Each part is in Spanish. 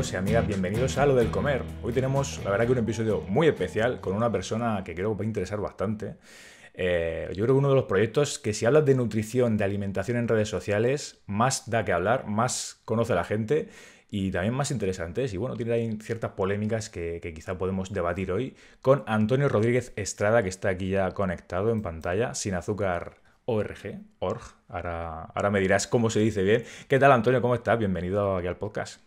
amigos y amigas, bienvenidos a Lo del Comer. Hoy tenemos, la verdad que un episodio muy especial con una persona que creo que va a interesar bastante. Eh, yo creo que uno de los proyectos que si hablas de nutrición, de alimentación en redes sociales, más da que hablar, más conoce a la gente y también más interesantes. Y bueno, tiene ahí ciertas polémicas que, quizá podemos debatir hoy con Antonio Rodríguez Estrada, que está aquí ya conectado en pantalla, sin azúcar org. org. Ahora, ahora me dirás cómo se dice bien. ¿Qué tal, Antonio? ¿Cómo estás? Bienvenido aquí al podcast.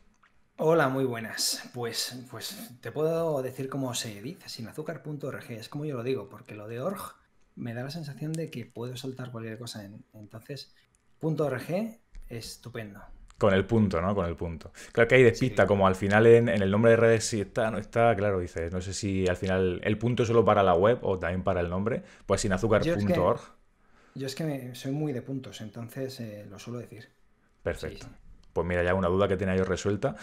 Hola, muy buenas. Pues, pues te puedo decir cómo se dice, sin es como yo lo digo, porque lo de org me da la sensación de que puedo saltar cualquier cosa. En, entonces, .org, estupendo. Con el punto, ¿no? Con el punto. Claro que hay despista, pista, como al final en, el nombre de redes si está, no está, claro, dices, no sé si al final el punto es solo para la web o también para el nombre, pues sin Yo es que, yo es que soy muy de puntos, entonces eh, lo suelo decir. Perfecto. Pues mira, ya una duda que tenía yo resuelta.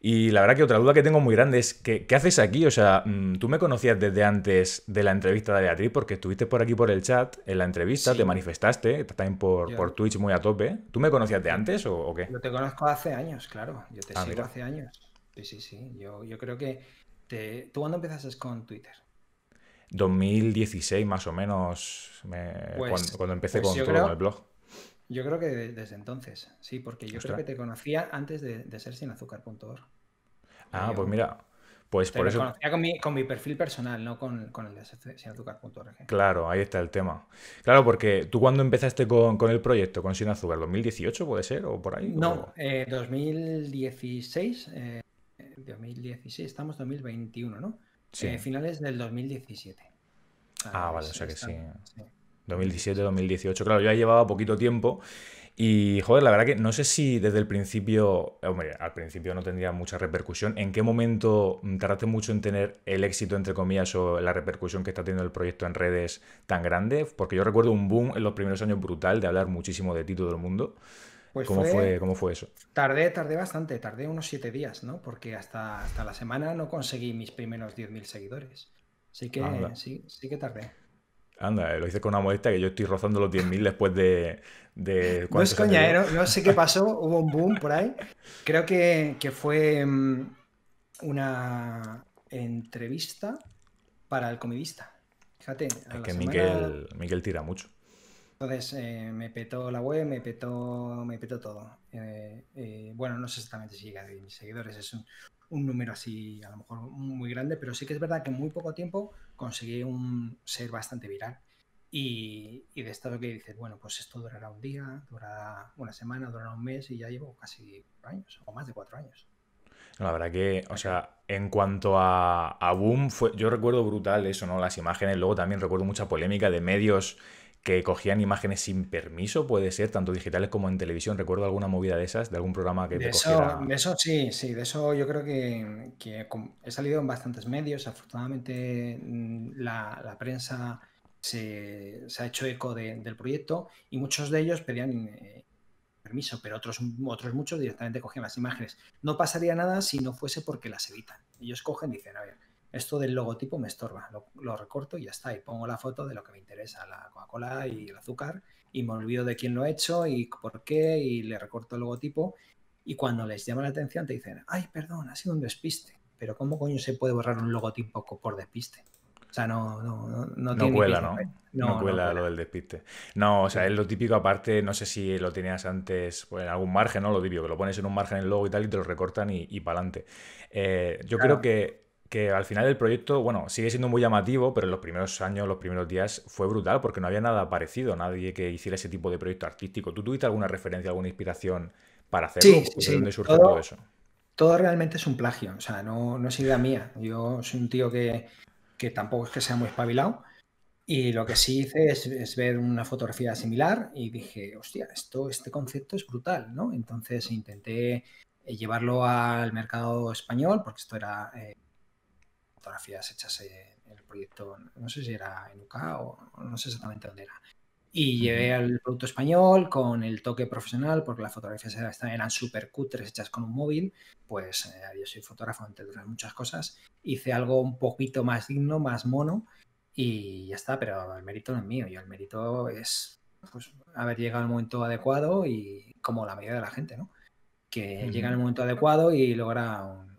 Y la verdad que otra duda que tengo muy grande es que, ¿qué haces aquí? O sea, mm, tú me conocías desde antes de la entrevista de Beatriz porque estuviste por aquí por el chat, en la entrevista, te manifestaste, también por, por Twitch muy a tope. ¿Tú me conocías de antes o, qué? Yo te conozco hace años, claro. Yo te ah, sigo hace años. Sí, sí, sí. Yo, creo que... Te... ¿Tú cuándo empezaste con Twitter? 2016 más o menos, pues, cuando, empecé pues con el blog. Yo creo que desde entonces, sí, porque yo creo que te conocía antes de, ser sin Ah, pues mira, pues por eso. Conocía con mi, perfil personal, no con, el de sinazúcar.org. ¿eh? Claro, ahí está el tema. Claro, porque tú cuando empezaste con, el proyecto, con Sin Azúcar, ¿2018 puede ser o por ahí? No, 2016. Eh, 2016, eh, estamos 2021, ¿no? Sí. Eh, finales del 2017. Ah, vale, o sea que sí. sí. 2017, 2018. Claro, yo ya llevaba poquito tiempo. Y, joder, la verdad que no sé si desde el principio, hombre, al principio no tendría mucha repercusión. ¿En qué momento tardaste mucho en tener el éxito, entre comillas, o la repercusión que está teniendo el proyecto en redes tan grande? Porque yo recuerdo un boom en los primeros años brutal de hablar muchísimo de ti todo el mundo. Pues ¿Cómo, fue, ¿Cómo fue eso? Tardé, tardé bastante, tardé unos siete días, ¿no? Porque hasta, la semana no conseguí mis primeros 10.000 seguidores. Así que sí, sí que tardé. Anda, eh, lo hice con una modesta que yo estoy rozando los 10.000 después de... no es coña, eh, no, sé qué pasó, hubo un boom por ahí. Creo que, fue mm, una entrevista para el comidista. Fíjate. Es que Miguel, tira mucho. Entonces eh, me petó la web, me petó, me petó todo. Eh, bueno, no sé exactamente si llega a mis seguidores, es un, un número así, a lo mejor muy grande, pero sí que es verdad que en muy poco tiempo conseguí un ser bastante viral. Y, de estado que dices, bueno, pues esto durará un día, durará una semana, durará un mes y ya llevo casi años, o más de cuatro años. la verdad que, o sea, en cuanto a, a, boom, fue, yo recuerdo brutal eso, ¿no? Las imágenes, luego también recuerdo mucha polémica de medios que cogían imágenes sin permiso, puede ser, tanto digitales como en televisión. Recuerdo alguna movida de esas, de algún programa que te eso, De eso sí, sí, de eso yo creo que, he salido en bastantes medios. Afortunadamente mm, la, prensa se, ha hecho eco del proyecto y muchos de ellos pedían eh, permiso, pero otros, otros muchos directamente cogían las imágenes. No pasaría nada si no fuese porque las evitan. Ellos cogen y dicen, a ver, esto del logotipo me estorba, lo, recorto y ya está, y pongo la foto de lo que me interesa, la Coca-Cola y el azúcar, y me olvido de quién lo ha hecho y por qué, y le recorto el logotipo, y cuando les llama la atención te dicen, ay, perdón, ha sido un despiste, pero ¿cómo coño se puede borrar un logotipo por despiste? O sea, no, no, no, no cuela, ¿eh? ¿no? No, no cuela lo del despiste. No, o sea, es lo típico, aparte, no sé si lo tenías antes pues, en algún margen, ¿no? Lo típico, que lo pones en un margen el logo y tal y te lo recortan y, y para adelante. Eh, yo creo que que al final el proyecto, bueno, sigue siendo muy llamativo, pero en los primeros años, los primeros días fue brutal porque no había nada parecido, nadie que hiciera ese tipo de proyecto artístico. ¿Tú tuviste alguna referencia, alguna inspiración para hacerlo? ¿De dónde todo, eso? Todo realmente es un plagio, o sea, no, no es idea mía. Yo soy un tío que, que tampoco es que sea muy espabilado. Y lo que sí hice es, ver una fotografía similar y dije, hostia, esto, este concepto es brutal, ¿no? Entonces intenté eh, llevarlo al mercado español, porque esto era eh, fotografías hechas en el proyecto, no sé si era en UCA o no sé exactamente dónde era. Y llevé al producto español con el toque profesional, porque las fotografías eran súper cutres hechas con un móvil. Pues eh, yo soy fotógrafo, entre otras muchas cosas. Hice algo un poquito más digno, más mono, y ya está, pero el mérito no es mío. y el mérito es pues, haber llegado al momento adecuado y como la mayoría de la gente, ¿no? Que llega en el momento adecuado y logra un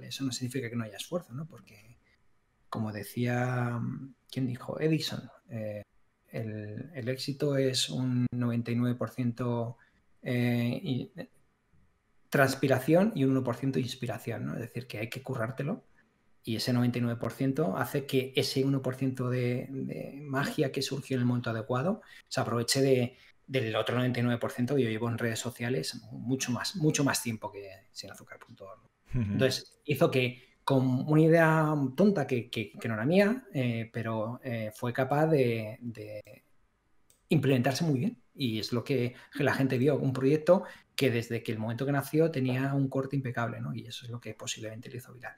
eso no significa que no haya esfuerzo, ¿no? Porque, como decía, ¿quién dijo? Edison, eh, el, éxito es un 99% eh, eh, transpiración y un 1% inspiración, ¿no? Es decir, que hay que currártelo y ese 99% hace que ese 1% de, magia que surgió en el momento adecuado se aproveche de, del otro 99% que yo llevo en redes sociales mucho más, mucho más tiempo que sin azúcar.org. Entonces hizo que con una idea tonta que, que, no era mía, eh, pero eh, fue capaz de, implementarse muy bien. Y es lo que la gente vio, un proyecto que desde que el momento que nació tenía un corte impecable, ¿no? Y eso es lo que posiblemente le hizo viral.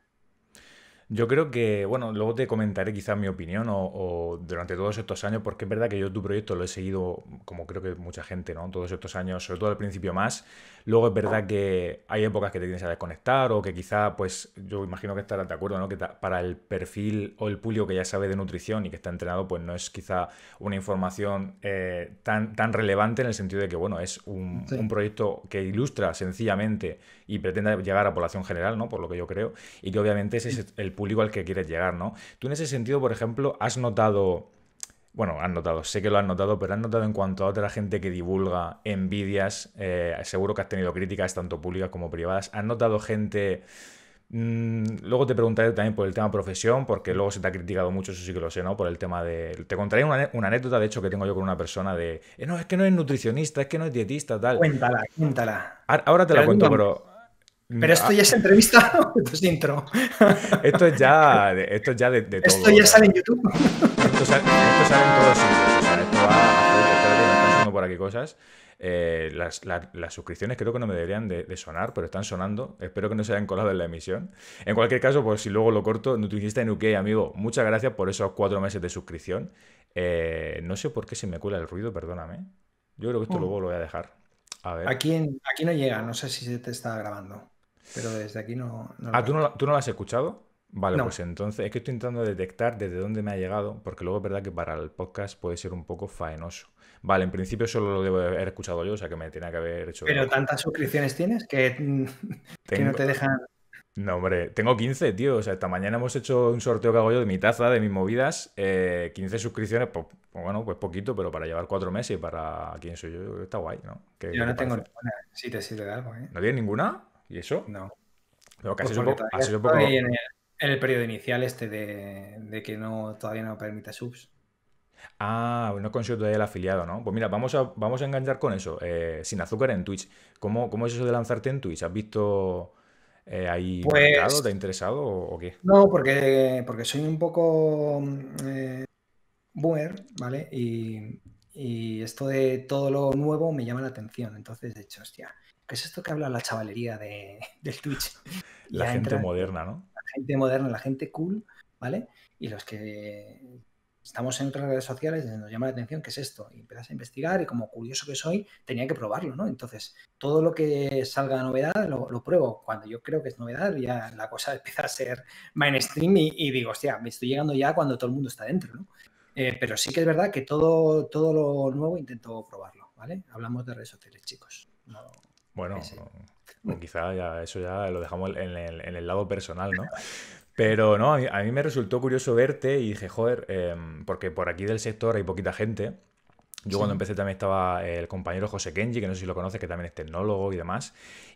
Yo creo que, bueno, luego te comentaré quizás mi opinión o, durante todos estos años, porque es verdad que yo tu proyecto lo he seguido, como creo que mucha gente, ¿no? Todos estos años, sobre todo al principio más. Luego es verdad que hay épocas que te tienes a desconectar o que quizá, pues, yo imagino que estarás de acuerdo, ¿no? Que para el perfil o el pulio que ya sabe de nutrición y que está entrenado, pues no es quizá una información eh, tan, tan relevante en el sentido de que, bueno, es un proyecto que ilustra sencillamente y pretende llegar a población general, ¿no? Por lo que yo creo, y que obviamente ese es el público al que quieres llegar, ¿no? Tú en ese sentido, por ejemplo, has notado... Bueno, has notado, sé que lo has notado, pero has notado en cuanto a otra gente que divulga envidias, eh, seguro que has tenido críticas tanto públicas como privadas, has notado gente mm, luego te preguntaré también por el tema profesión, porque luego se te ha criticado mucho, eso sí que lo sé, ¿no? Por el tema de. Te contaré una, anécdota, de hecho, que tengo yo con una persona de. Eh, no, es que no es nutricionista, es que no es dietista, tal. Cuéntala, cuéntala. Ahora te la cuento, pero pero esto ya ah. es entrevista esto es intro. Esto es ya, esto es ya de, todo. Esto ya sale en YouTube. Esto sale, sale en todos sitios. O sea, esto va a por aquí cosas. Eh, las, las, suscripciones creo que no me deberían de, sonar, pero están sonando. Espero que no se hayan colado en la emisión. En cualquier caso, pues si luego lo corto, nutricionista en UK, amigo, muchas gracias por esos cuatro meses de suscripción. Eh, no sé por qué se me cuela el ruido, perdóname. Yo creo que esto oh. luego lo voy a dejar. A ver. Aquí, aquí no llega, no sé si se te está grabando pero desde aquí no... ah, ¿tú no, ¿tú no lo has escuchado? Vale, pues entonces es que estoy intentando detectar desde dónde me ha llegado, porque luego es verdad que para el podcast puede ser un poco faenoso. Vale, en principio solo lo debo haber escuchado yo, o sea que me tenía que haber hecho. Pero tantas suscripciones tienes que, no te dejan. No, hombre, tengo 15, tío. O sea, esta mañana hemos hecho un sorteo que hago yo de mi taza, de mis movidas. 15 eh, suscripciones, pues, pues, bueno, pues poquito, pero para llevar cuatro meses y para quién soy yo, está guay, ¿no? yo no tengo ninguna, si te sirve de algo, ¿eh? ¿No tienes ninguna? eso? No. En, el, periodo inicial este de, que no todavía no permite subs. Ah, no consigo todavía el afiliado, ¿no? Pues mira, vamos a, vamos a enganchar con eso. Eh, sin azúcar en Twitch. ¿Cómo, ¿Cómo es eso de lanzarte en Twitch? ¿Has visto eh, ahí pues, ¿Te ha interesado o, qué? No, porque, porque soy un poco mm, eh, boomer, ¿vale? Y, y esto de todo lo nuevo me llama la atención. Entonces, de hecho, hostia, ¿qué es esto que habla la chavalería de, del Twitch? La gente moderna, ¿no? La gente moderna, la gente cool, ¿vale? Y los que estamos en otras redes sociales nos llama la atención qué es esto. Y empiezas a investigar y como curioso que soy, tenía que probarlo, ¿no? Entonces, todo lo que salga novedad lo, pruebo. Cuando yo creo que es novedad, ya la cosa empieza a ser mainstream y, digo, hostia, me estoy llegando ya cuando todo el mundo está dentro, ¿no? Eh, pero sí que es verdad que todo, todo lo nuevo intento probarlo, ¿vale? Hablamos de redes sociales, chicos. No, bueno, quizá eso ya lo dejamos en el, lado personal, ¿no? Pero no, a mí, me resultó curioso verte y dije, joder, em, porque por aquí del sector hay poquita gente. Yo cuando empecé también estaba el compañero José Kenji, que no sé si lo conoces, que también es tecnólogo y demás.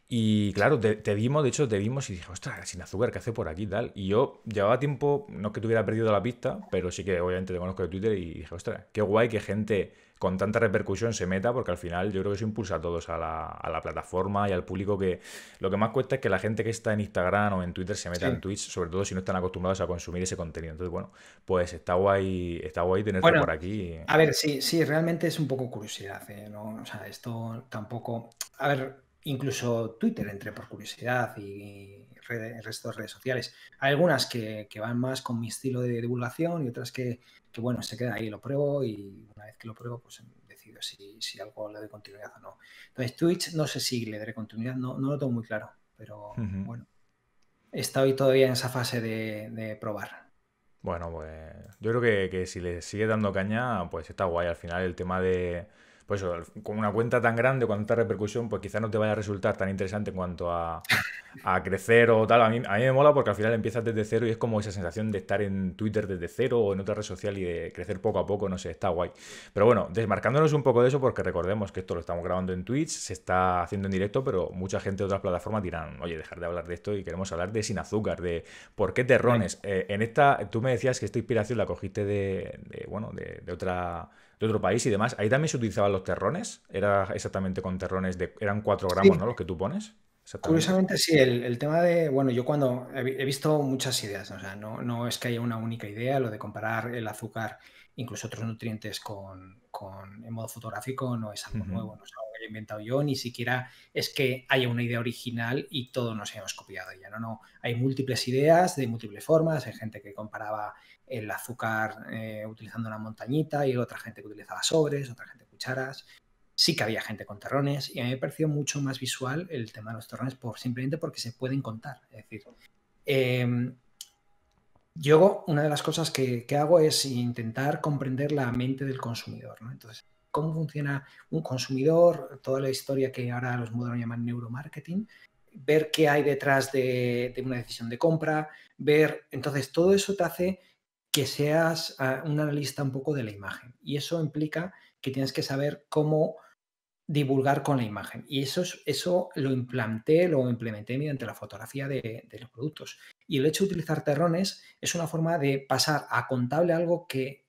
Y claro, te, dimos, vimos, de hecho te vimos y dije, ostras, sin azúcar, ¿qué hace por aquí tal? Y yo llevaba tiempo, no es que tuviera perdido la pista, pero sí que obviamente te conozco de Twitter y dije, ostras, qué guay que gente con tanta repercusión se meta, porque al final yo creo que eso impulsa a todos a la, plataforma y al público que lo que más cuesta es que la gente que está en Instagram o en Twitter se meta en Twitch, sobre todo si no están acostumbrados a consumir ese contenido. Entonces, bueno, pues está guay, está guay tenerte por aquí. A ver, sí, sí, realmente es un poco curiosidad, ¿eh? o sea, esto tampoco. A ver, incluso Twitter entre por curiosidad y redes, el resto de redes sociales. Hay algunas que, que, van más con mi estilo de divulgación y otras que, que bueno, se queda ahí, lo pruebo y una vez que lo pruebo, pues decido si, si algo le doy continuidad o no. Entonces, Twitch no sé si le daré continuidad, no, no lo tengo muy claro, pero bueno, está hoy todavía en esa fase de, probar. Bueno, pues yo creo que si le sigue dando caña, pues está guay. Al final el tema de, pues con una cuenta tan grande, con tanta repercusión, pues quizá no te vaya a resultar tan interesante en cuanto a, crecer o tal. A mí, me mola porque al final empiezas desde cero y es como esa sensación de estar en Twitter desde cero o en otra red social y de crecer poco a poco, no sé, está guay. Pero bueno, desmarcándonos un poco de eso porque recordemos que esto lo estamos grabando en Twitch, se está haciendo en directo, pero mucha gente de otras plataformas dirán, oye, dejar de hablar de esto y queremos hablar de sin azúcar, de por qué terrones. Eh, en esta, tú me decías que esta inspiración la cogiste de, bueno, de otra de otro país y demás. Ahí también se utilizaban los terrones. Era exactamente con terrones de. Eran cuatro gramos, ¿no? Los que tú pones. Curiosamente, sí, el, tema de, bueno, yo cuando he, visto muchas ideas, ¿no? o sea, no, es que haya una única idea, lo de comparar el azúcar, incluso otros nutrientes con, en modo fotográfico, no es algo nuevo, no es algo que he inventado yo, ni siquiera es que haya una idea original y todos nos hayamos copiado ya, no, no, hay múltiples ideas de múltiples formas, hay gente que comparaba el azúcar eh, utilizando una montañita y otra gente que utilizaba sobres, otra gente cucharas. Sí que había gente con terrones y a mí me pareció mucho más visual el tema de los terrones por, simplemente porque se pueden contar. Es decir, em, yo una de las cosas que, que, hago es intentar comprender la mente del consumidor. ¿no? Entonces, cómo funciona un consumidor, toda la historia que ahora los modernos llaman neuromarketing, ver qué hay detrás de, de, una decisión de compra, ver, entonces todo eso te hace que seas ah, un analista un poco de la imagen. Y eso implica que tienes que saber cómo divulgar con la imagen. Y eso, eso lo implanté, lo implementé mediante la fotografía de, los productos. Y el hecho de utilizar terrones es una forma de pasar a contable algo que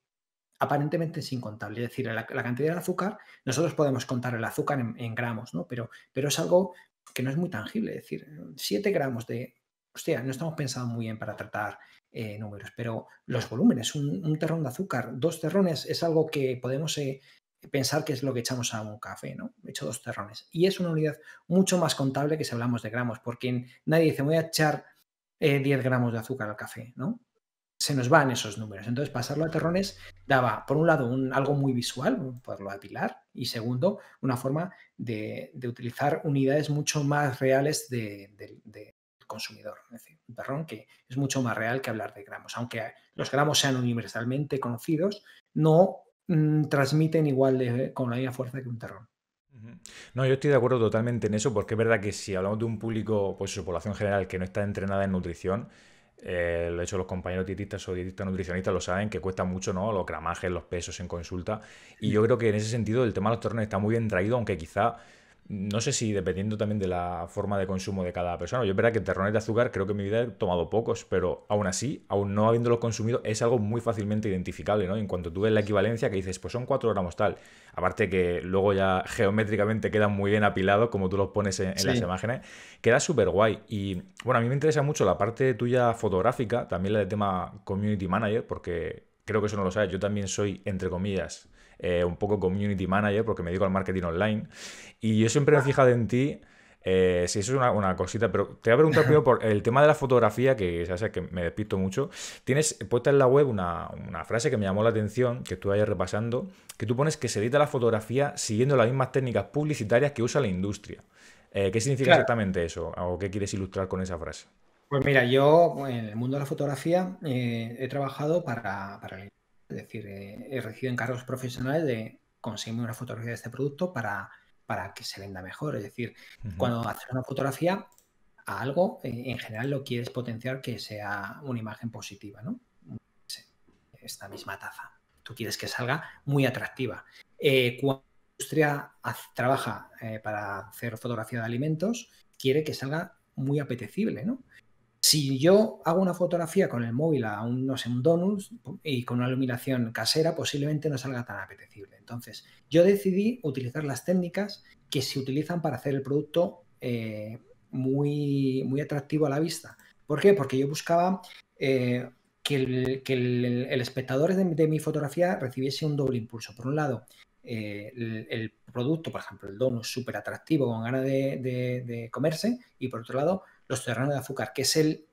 aparentemente es incontable. Es decir, la, cantidad de azúcar, nosotros podemos contar el azúcar en, gramos, ¿no? Pero, pero es algo que no es muy tangible. Es decir, 7 gramos de... Hostia, no estamos pensando muy bien para tratar eh, números. Pero los volúmenes, un, terrón de azúcar, dos terrones es algo que podemos eh, pensar que es lo que echamos a un café, ¿no? He hecho dos terrones. Y es una unidad mucho más contable que si hablamos de gramos, porque nadie dice, voy a echar 10 eh, gramos de azúcar al café, ¿no? Se nos van esos números. Entonces, pasarlo a terrones daba, por un lado, un, algo muy visual, poderlo apilar, y segundo, una forma de, utilizar unidades mucho más reales de, consumidor. Es decir, un terrón que es mucho más real que hablar de gramos. Aunque los gramos sean universalmente conocidos, no mm, transmiten igual con la misma fuerza que un terrón. No, yo estoy de acuerdo totalmente en eso, porque es verdad que si hablamos de un público, pues su población general que no está entrenada en nutrición, eh, de hecho, los compañeros dietistas o dietistas nutricionistas lo saben, que cuesta mucho, ¿no? Los gramajes, los pesos en consulta. Y mm. yo creo que en ese sentido el tema de los terrones está muy bien traído, aunque quizá no sé si dependiendo también de la forma de consumo de cada persona. Yo verdad que terrones de azúcar creo que en mi vida he tomado pocos, pero aún así, aún no habiéndolos consumido, es algo muy fácilmente identificable, ¿no? En cuanto tú ves la equivalencia que dices, pues son cuatro gramos tal. Aparte que luego ya geométricamente quedan muy bien apilados, como tú los pones en, las imágenes, queda súper guay. Y bueno, a mí me interesa mucho la parte tuya fotográfica, también la de tema community manager, porque creo que eso no lo sabes. Yo también soy, entre comillas, eh, un poco community manager, porque me dedico al marketing online. Y yo siempre me he fijado en ti. Eh, si eso es una, cosita, pero te voy a preguntar primero por el tema de la fotografía, que sabes que me despisto mucho. Tienes puesta en la web una, frase que me llamó la atención, que estuve ayer repasando, que tú pones que se edita la fotografía siguiendo las mismas técnicas publicitarias que usa la industria. Eh, ¿Qué significa exactamente eso? ¿O qué quieres ilustrar con esa frase? Pues mira, yo en el mundo de la fotografía he trabajado para, para es decir, eh, he recibido encargos profesionales de conseguirme una fotografía de este producto para, para que se venda mejor. Es decir, cuando haces una fotografía a algo, eh, en general lo quieres potenciar que sea una imagen positiva, ¿no? Esta misma taza. Tú quieres que salga muy atractiva. Eh, cuando la industria trabaja para hacer fotografía de alimentos, quiere que salga muy apetecible, ¿no? Si yo hago una fotografía con el móvil a un, no sé, un donut y con una iluminación casera, posiblemente no salga tan apetecible. Entonces, yo decidí utilizar las técnicas que se utilizan para hacer el producto eh, muy, muy atractivo a la vista. ¿Por qué? Porque yo buscaba eh, que, el, espectador de, mi fotografía recibiese un doble impulso. Por un lado, eh, el, producto, por ejemplo, el donut súper atractivo con ganas de, de comerse, y por otro lado, los terrenos de azúcar, que es el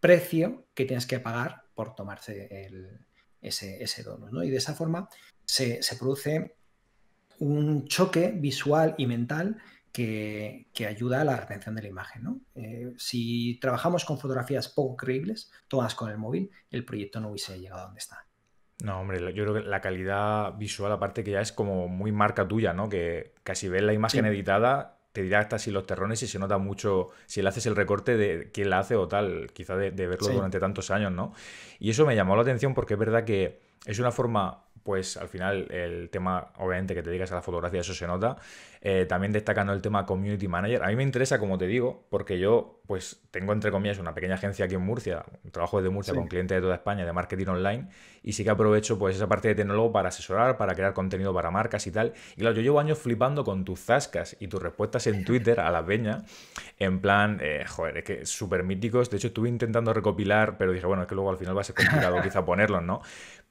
precio que tienes que pagar por tomarse ese, dono. ¿no? Y de esa forma se, produce un choque visual y mental que, ayuda a la retención de la imagen. Eh, si trabajamos con fotografías poco creíbles, todas con el móvil, el proyecto no hubiese llegado a donde está. No, hombre, yo creo que la calidad visual, aparte que ya es como muy marca tuya, ¿no? Que casi ves la imagen editada te dirá hasta si los terrones y se nota mucho, si le haces el recorte de quién la hace o tal, quizá de, verlo durante tantos años, ¿no? Y eso me llamó la atención porque es verdad que es una forma pues al final el tema, obviamente, que te digas a la fotografía, eso se nota. Eh, también destacando el tema community manager. A mí me interesa, como te digo, porque yo, pues, tengo entre comillas una pequeña agencia aquí en Murcia, trabajo desde Murcia con clientes de toda España de marketing online, y sí que aprovecho, pues, esa parte de tecnólogo para asesorar, para crear contenido para marcas y tal. Y claro, yo llevo años flipando con tus zascas y tus respuestas en Twitter a la veñas en plan, eh, joder, es que súper míticos. De hecho, estuve intentando recopilar, pero dije, bueno, es que luego al final va a ser complicado quizá ponerlos, ¿no?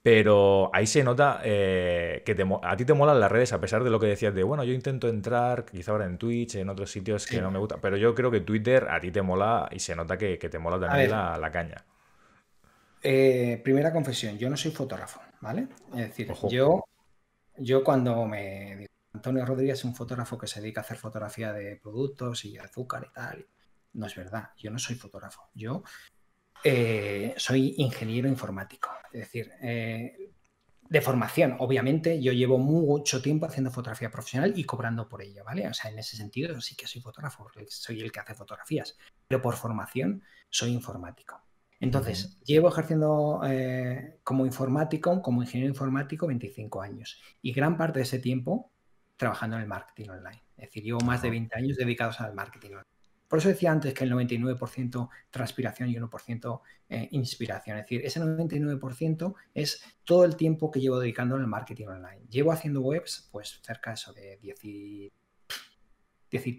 Pero ahí se nota eh, que a ti te molan las redes, a pesar de lo que decías de, bueno, yo intento entrar, quizá ahora en Twitch, en otros sitios que no me gusta, pero yo creo que Twitter a ti te mola y se nota que, te mola también la, caña. Eh, primera confesión, yo no soy fotógrafo, ¿vale? Es decir, yo yo cuando me digo, Antonio Rodríguez es un fotógrafo que se dedica a hacer fotografía de productos y azúcar y tal, no es verdad, yo no soy fotógrafo, yo eh, soy ingeniero informático. Es decir, eh, de formación, obviamente, yo llevo mucho tiempo haciendo fotografía profesional y cobrando por ello, ¿vale? O sea, en ese sentido sí que soy fotógrafo, soy el que hace fotografías, pero por formación soy informático. Entonces, llevo ejerciendo eh, como informático, como ingeniero informático, 25 años y gran parte de ese tiempo trabajando en el marketing online. Es decir, llevo más de 20 años dedicados al marketing online. Por eso decía antes que el 99% transpiración y 1% eh, inspiración. Es decir, ese 99% es todo el tiempo que llevo dedicando al marketing online. Llevo haciendo webs pues cerca de eso 10 y,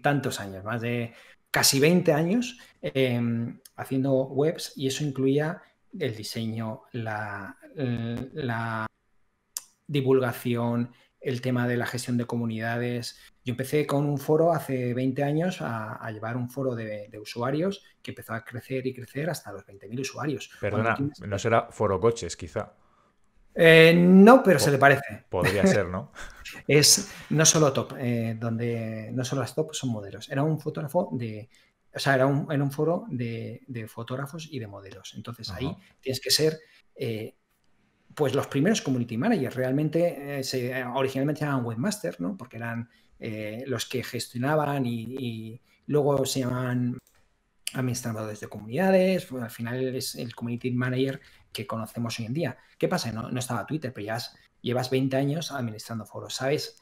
tantos años, más de casi 20 años em, haciendo webs y eso incluía el diseño, la divulgación, el tema de la gestión de comunidades. Yo empecé con un foro hace 20 años a, llevar un foro de, usuarios que empezó a crecer y crecer hasta los 20.000 usuarios. Perdona, no será foro coches quizá. Eh, no, pero se le parece. Podría ser, ¿no? es no solo top, eh, donde no solo las top son modelos. Era un fotógrafo de, o sea, era un, foro de, fotógrafos y de modelos. Entonces ahí tienes que ser eh, pues los primeros community managers. Realmente eh, se, eh, originalmente se llamaban webmaster, ¿no? Porque eran eh, los que gestionaban y, luego se llamaban administradores de comunidades. al final es el community manager que conocemos hoy en día. ¿Qué pasa? No, estaba Twitter, pero ya llevas 20 años administrando foros. ¿Sabes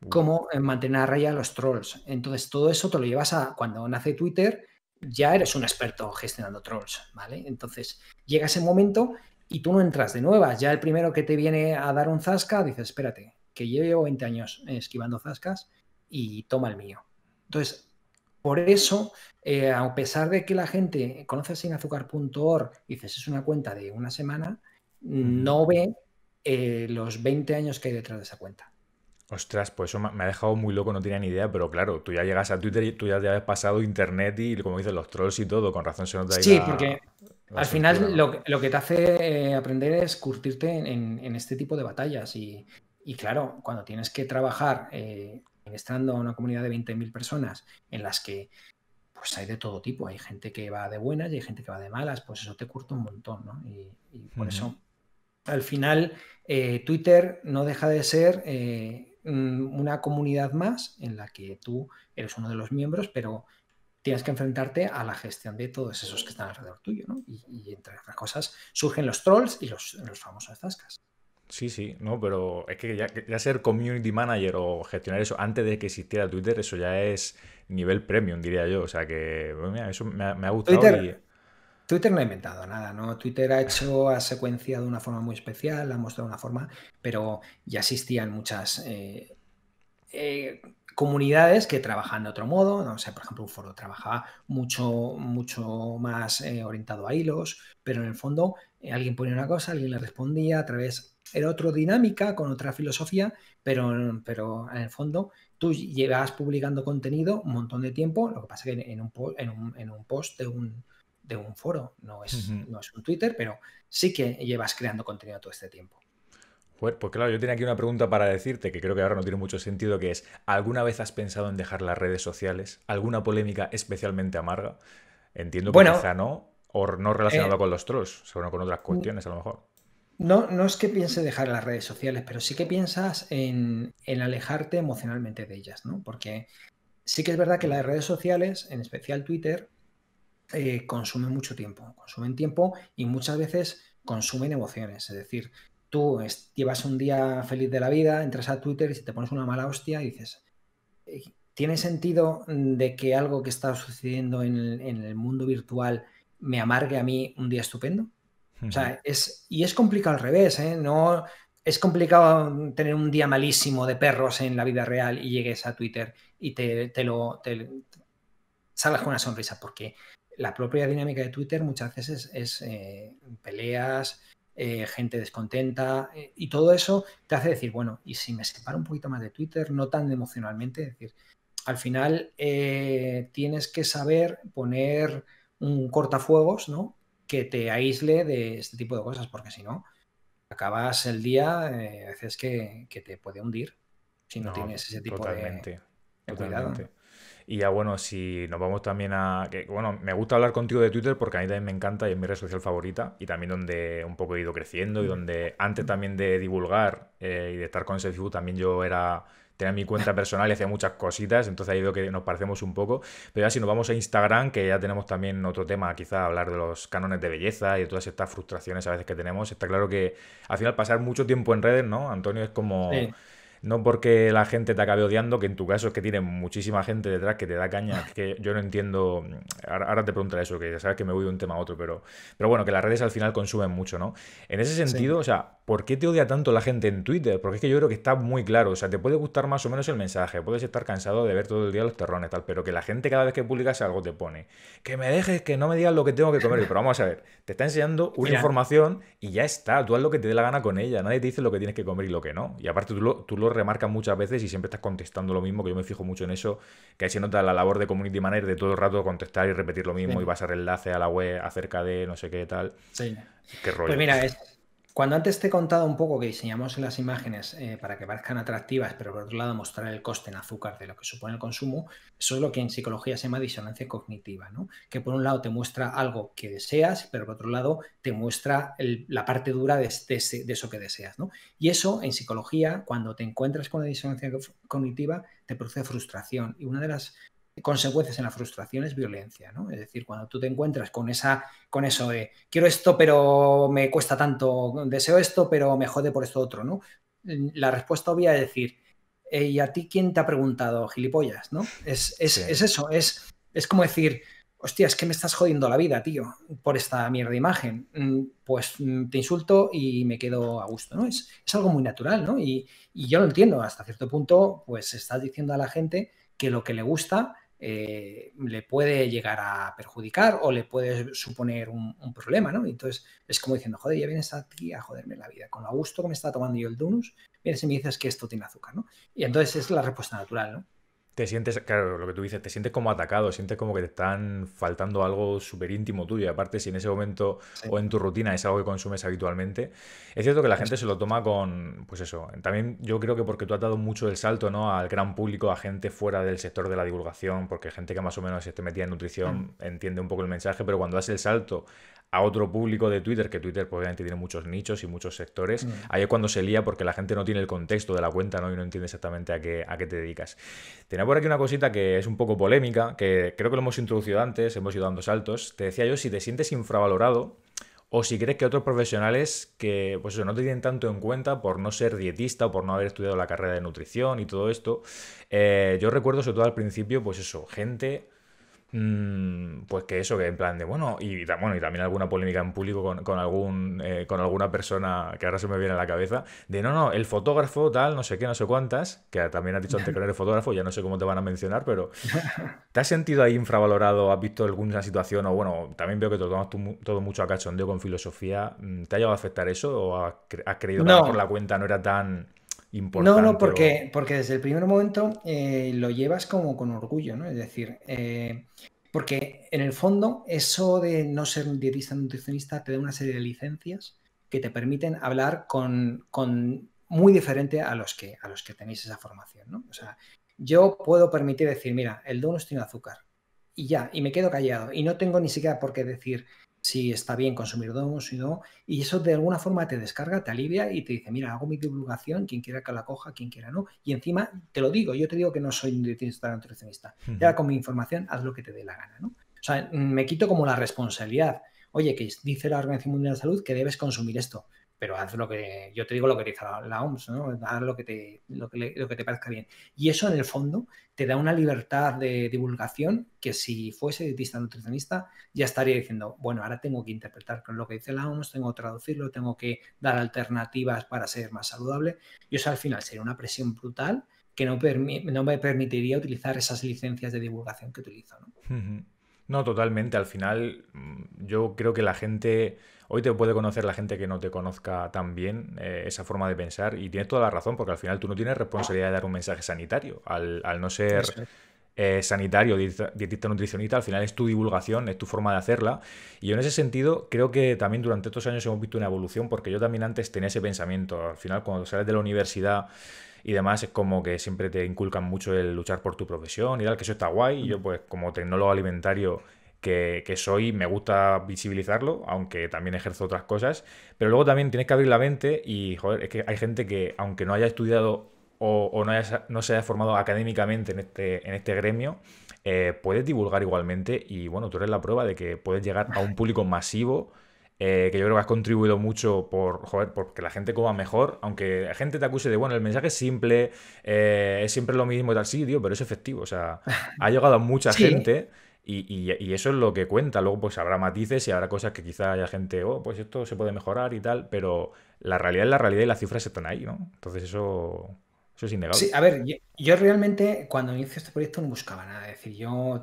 mm. cómo mantener a raya a los trolls? Entonces todo eso te lo llevas a cuando nace Twitter ya eres un experto gestionando trolls, ¿vale? Entonces llega ese momento y tú no entras de nuevas. Ya el primero que te viene a dar un zasca, dices, espérate, que yo llevo 20 años esquivando zascas y toma el mío. Entonces, por eso, eh, a pesar de que la gente conoce sinazúcar.org y dices, es una cuenta de una semana, no ve eh, los 20 años que hay detrás de esa cuenta. Ostras, pues eso me ha dejado muy loco, no tenía ni idea, pero claro, tú ya llegas a Twitter y tú ya te has pasado internet y como dicen los trolls y todo, con razón se nota ahí. Sí, porque al final, lo, que te hace eh, aprender es curtirte en, este tipo de batallas. Y, claro, cuando tienes que trabajar eh, a una comunidad de 20.000 personas en las que pues hay de todo tipo. Hay gente que va de buenas y hay gente que va de malas. Pues eso te curta un montón, Y, por eso, al final, eh, Twitter no deja de ser eh, una comunidad más en la que tú eres uno de los miembros, pero tienes que enfrentarte a la gestión de todos esos que están alrededor tuyo, ¿no? Y, entre otras cosas surgen los trolls y los, famosos zascas. Sí, sí, no, pero es que ya, ser community manager o gestionar eso antes de que existiera Twitter, eso ya es nivel premium, diría yo. O sea que, pues eso me, ha, gustado. Twitter, no ha inventado nada, ¿no? Twitter ha hecho, ha secuenciado de una forma muy especial, ha mostrado una forma, pero ya existían muchas. Eh, eh, comunidades que trabajan de otro modo, no sé, por ejemplo, un foro trabaja mucho, mucho más eh, orientado a hilos, pero en el fondo eh, alguien ponía una cosa, alguien le respondía a través, era otra dinámica con otra filosofía, pero, pero en el fondo tú llevas publicando contenido un montón de tiempo, lo que pasa que en un, en un, post de un, foro, no es, no es un Twitter, pero sí que llevas creando contenido todo este tiempo. Pues, pues, claro, yo tenía aquí una pregunta para decirte, que creo que ahora no tiene mucho sentido, que es, ¿alguna vez has pensado en dejar las redes sociales? ¿Alguna polémica especialmente amarga? Entiendo que bueno, quizá no, o no relacionada eh, con los trolls, sino con otras cuestiones a lo mejor. No, no es que piense dejar las redes sociales, pero sí que piensas en, alejarte emocionalmente de ellas, ¿no? Porque sí que es verdad que las redes sociales, en especial Twitter, eh, consumen mucho tiempo, consumen tiempo y muchas veces consumen emociones, es decir, tú llevas un día feliz de la vida, entras a Twitter y te pones una mala hostia y dices, eh, ¿tiene sentido de que algo que está sucediendo en el, mundo virtual me amargue a mí un día estupendo? O sea, es, y es complicado al revés, ¿eh? No, es complicado tener un día malísimo de perros en la vida real y llegues a Twitter y te, lo te, salgas con una sonrisa, porque la propia dinámica de Twitter muchas veces es, eh, peleas, eh, gente descontenta eh, y todo eso te hace decir, bueno, y si me separo un poquito más de Twitter, no tan emocionalmente, es decir, al final eh, tienes que saber poner un cortafuegos, ¿no? Que te aísle de este tipo de cosas, porque si no, acabas el día, a veces que, que, te puede hundir si no, tienes ese tipo de, totalmente. Y ya bueno, si nos vamos también a... Que, bueno, me gusta hablar contigo de Twitter porque a mí también me encanta y es mi red social favorita y también donde un poco he ido creciendo y mm. donde antes también de divulgar eh, y de estar con Facebook también yo era tenía mi cuenta personal y hacía muchas cositas, entonces ha ido que nos parecemos un poco. Pero ya si nos vamos a Instagram, que ya tenemos también otro tema, quizá hablar de los cánones de belleza y de todas estas frustraciones a veces que tenemos, está claro que al final pasar mucho tiempo en redes, ¿no? Antonio es como no porque la gente te acabe odiando, que en tu caso es que tiene muchísima gente detrás que te da caña, que yo no entiendo, ahora, te preguntaré eso, que ya sabes que me voy de un tema a otro, pero, pero bueno, que las redes al final consumen mucho, ¿no? En ese sentido, o sea, ¿Por qué te odia tanto la gente en Twitter? Porque es que yo creo que está muy claro. O sea, te puede gustar más o menos el mensaje, puedes estar cansado de ver todo el día los terrones, tal, pero que la gente cada vez que publicas algo te pone que me dejes, que no me digas lo que tengo que comer. Pero vamos a ver, te está enseñando una información y ya está. Tú haz lo que te dé la gana con ella. Nadie te dice lo que tienes que comer y lo que no. Y aparte tú lo, remarcas muchas veces y siempre estás contestando lo mismo, que yo me fijo mucho en eso, que ahí se nota la labor de community manager de todo el rato contestar y repetir lo mismo y pasar enlace a la web acerca de no sé qué tal. Sí. Qué rollo. Pues mira, es, cuando antes te he contado un poco que diseñamos las imágenes eh, para que parezcan atractivas, pero por otro lado mostrar el coste en azúcar de lo que supone el consumo, eso es lo que en psicología se llama disonancia cognitiva, ¿no? que por un lado te muestra algo que deseas, pero por otro lado te muestra la parte dura de, este, de eso que deseas. ¿no? Y eso en psicología, cuando te encuentras con la disonancia cognitiva, te produce frustración. Y una de las consecuencias en la frustración es violencia, ¿no? Es decir, cuando tú te encuentras con esa, con eso de quiero esto, pero me cuesta tanto, deseo esto, pero me jode por esto otro, ¿no? La respuesta obvia es decir, eh, ¿y a ti quién te ha preguntado, gilipollas? ¿No? Es, eso, es, es como decir, hostia, es que me estás jodiendo la vida, tío, por esta mierda de imagen. Mm, pues mm, te insulto y me quedo a gusto, ¿no? Es, es algo muy natural, ¿no? Y, y, yo lo entiendo, hasta cierto punto, pues estás diciendo a la gente que lo que le gusta eh, le puede llegar a perjudicar o le puede suponer un, problema, ¿no? entonces es como diciendo, joder, ya vienes aquí a joderme la vida. Con lo gusto que me está tomando yo el donus, vienes y me dices que esto tiene azúcar, ¿no? Y entonces es la respuesta natural, ¿no? Te sientes, claro, lo que tú dices, te sientes como atacado, sientes como que te están faltando algo súper íntimo tuyo. aparte, si en ese momento o en tu rutina es algo que consumes habitualmente, es cierto que la gente se lo toma con, pues eso. También yo creo que porque tú has dado mucho el salto, ¿no? Al gran público, a gente fuera del sector de la divulgación, porque gente que más o menos esté metida en nutrición mm. entiende un poco el mensaje, pero cuando das el salto a otro público de Twitter, que Twitter pues, obviamente tiene muchos nichos y muchos sectores, mm. ahí es cuando se lía porque la gente no tiene el contexto de la cuenta ¿no? y no entiende exactamente a qué, a qué te dedicas. Tenía por aquí una cosita que es un poco polémica, que creo que lo hemos introducido antes, hemos ido dando saltos. Te decía yo, si te sientes infravalorado, o si crees que otros profesionales que pues eso, no te tienen tanto en cuenta por no ser dietista o por no haber estudiado la carrera de nutrición y todo esto. Eh, yo recuerdo sobre todo al principio, pues eso, gente Mm, pues que eso, que en plan de bueno, y, bueno, y también alguna polémica en público con, algún, eh, con alguna persona que ahora se me viene a la cabeza, de no, no, el fotógrafo tal, no sé qué, no sé cuántas, que también has dicho antes que no eres fotógrafo, ya no sé cómo te van a mencionar, pero ¿te has sentido ahí infravalorado? ¿Has visto alguna situación? O bueno, también veo que te tomas todo mucho a cachondeo con filosofía, mm, ¿te ha llegado a afectar eso o has, creído que por la cuenta no era tan no, no, porque, porque desde el primer momento eh, lo llevas como con orgullo, ¿no? Es decir, eh, porque en el fondo eso de no ser un dietista nutricionista te da una serie de licencias que te permiten hablar con, muy diferente a los, que, a los que tenéis esa formación, ¿no? O sea, yo puedo permitir decir, mira, el donut tiene azúcar y ya, y me quedo callado y no tengo ni siquiera por qué decir si está bien consumir dos, si no, y eso de alguna forma te descarga, te alivia y te dice, mira, hago mi divulgación, quien quiera que la coja, quien quiera no, y encima te lo digo, yo te digo que no soy nutricionista, nutricionista, ya con mi información haz lo que te dé la gana, ¿no? O sea, me quito como la responsabilidad, oye, que dice la Organización Mundial de la Salud que debes consumir esto, pero haz lo que yo te digo lo que dice la, OMS, ¿no? haz lo que, te, lo, que, te parezca bien. Y eso en el fondo te da una libertad de divulgación que si fuese dietista nutricionista ya estaría diciendo, bueno, ahora tengo que interpretar con lo que dice la OMS, tengo que traducirlo, tengo que dar alternativas para ser más saludable. Y eso al final sería una presión brutal que no, me permitiría utilizar esas licencias de divulgación que utilizo. ¿no? No, totalmente. Al final, mm, yo creo que la gente. Hoy te puede conocer la gente que no te conozca tan bien eh, esa forma de pensar. Y tienes toda la razón, porque al final tú no tienes responsabilidad de dar un mensaje sanitario. Al, no ser. Eh, sanitario, dietista nutricionista, al final es tu divulgación, es tu forma de hacerla. Y en ese sentido creo que también durante estos años hemos visto una evolución, porque yo también antes tenía ese pensamiento. Al final, cuando sales de la universidad, y demás, es como que siempre te inculcan mucho el luchar por tu profesión y tal, que eso está guay. Y yo, pues, como tecnólogo alimentario que, que, soy, me gusta visibilizarlo, aunque también ejerzo otras cosas. Pero luego también tienes que abrir la mente y, joder, es que hay gente que, aunque no haya estudiado o, no, no se haya formado académicamente en este, en este gremio, eh, puedes divulgar igualmente y, bueno, tú eres la prueba de que puedes llegar a un público masivo eh, que yo creo que has contribuido mucho por, joder, porque la gente coma mejor, aunque la gente te acuse de, bueno, el mensaje es simple, eh, es siempre lo mismo y tal, sí, tío, pero es efectivo, o sea, ha llegado a mucha gente. Y, eso es lo que cuenta. Luego, pues habrá matices y habrá cosas que quizá haya gente, oh, pues esto se puede mejorar y tal, pero la realidad es la realidad y las cifras están ahí, ¿no? Entonces, eso, es innegable. Sí, a ver, yo, realmente cuando inicio este proyecto no buscaba nada. Es decir, yo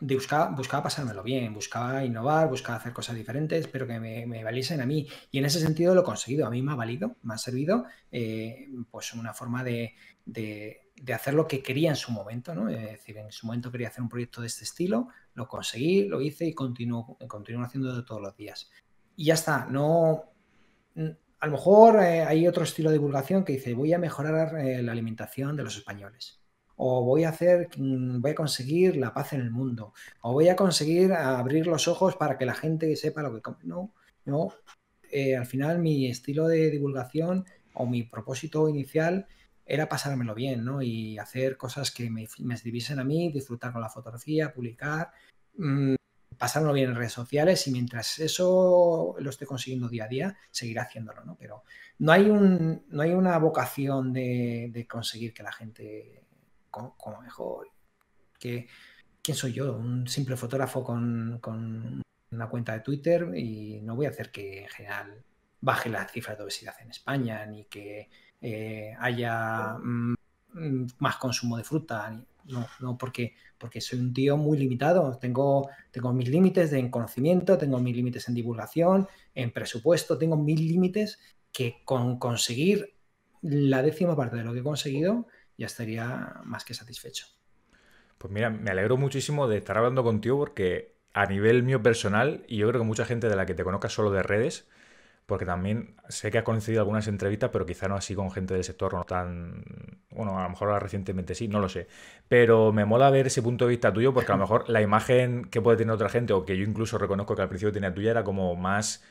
buscaba, buscaba pasármelo bien, buscaba innovar, buscaba hacer cosas diferentes, pero que me, me, valiesen a mí. Y en ese sentido lo he conseguido, a mí me ha valido, me ha servido eh, pues una forma de, hacer lo que quería en su momento, ¿no? Es decir, en su momento quería hacer un proyecto de este estilo, lo conseguí, lo hice y continúo, haciéndolo todos los días. Y ya está, no... A lo mejor eh, hay otro estilo de divulgación que dice, voy a mejorar eh, la alimentación de los españoles o voy a hacer, mm, voy a conseguir la paz en el mundo, o voy a conseguir abrir los ojos para que la gente sepa lo que come. No, no. Eh, al final mi estilo de divulgación o mi propósito inicial era pasármelo bien, Y hacer cosas que me, me divisen a mí, disfrutar con la fotografía, publicar, mmm, pasármelo bien en redes sociales y mientras eso lo esté consiguiendo día a día, seguir haciéndolo, Pero no hay, un, no hay una vocación de, de conseguir que la gente como, mejor. Que, ¿Quién soy yo? Un simple fotógrafo con, una cuenta de Twitter y no voy a hacer que en general baje las cifras de obesidad en España, ni que eh, haya mm, más consumo de fruta. no, porque, porque soy un tío muy limitado. Tengo, tengo mis límites en conocimiento, tengo mis límites en divulgación, en presupuesto, tengo mis límites que con conseguir la décima parte de lo que he conseguido ya estaría más que satisfecho. Pues mira, me alegro muchísimo de estar hablando contigo porque a nivel mío personal, y yo creo que mucha gente de la que te conozcas solo de redes, porque también sé que has conocido algunas entrevistas, pero quizá no así con gente del sector, no tan. Bueno, a lo mejor ahora recientemente sí, no lo sé. Pero me mola ver ese punto de vista tuyo, porque a lo mejor la imagen que puede tener otra gente, o que yo incluso reconozco que al principio tenía tuya, era como más.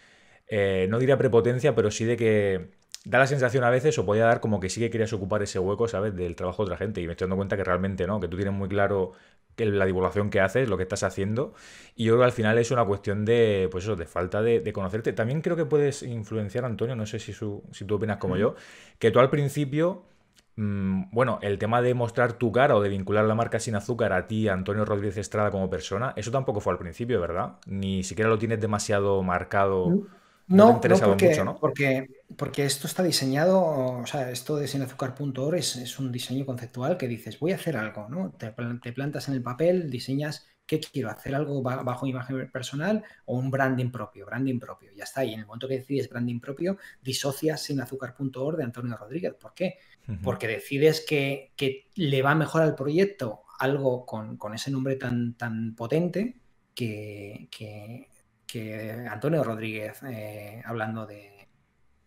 Eh, no diría prepotencia, pero sí de que da la sensación a veces, o podía dar como que sí que querías ocupar ese hueco, ¿sabes?, del trabajo de otra gente. Y me estoy dando cuenta que realmente no, que tú tienes muy claro que la divulgación que haces, lo que estás haciendo. Y yo creo que al final es una cuestión de, pues eso, de falta de, conocerte. También creo que puedes influenciar, Antonio, no sé si, si tú opinas como yo, que tú al principio mm, bueno, el tema de mostrar tu cara o de vincular la marca sin azúcar a ti, Antonio Rodríguez Estrada, como persona, eso tampoco fue al principio, ¿verdad? Ni siquiera lo tienes demasiado marcado. Mm. No, te interesado porque, mucho, ¿no? Porque porque esto está diseñado, o sea, esto de sinazúcar.org es, es un diseño conceptual que dices, voy a hacer algo, ¿no? Te, plantas en el papel, diseñas qué quiero, hacer algo bajo imagen personal o un branding propio, branding propio, ya está. Y en el momento que decides branding propio, disocias sinazúcar.org de Antonio Rodríguez. ¿Por qué? Porque decides que, le va mejor al proyecto algo con, ese nombre tan, tan potente que, que, Antonio Rodríguez eh, hablando de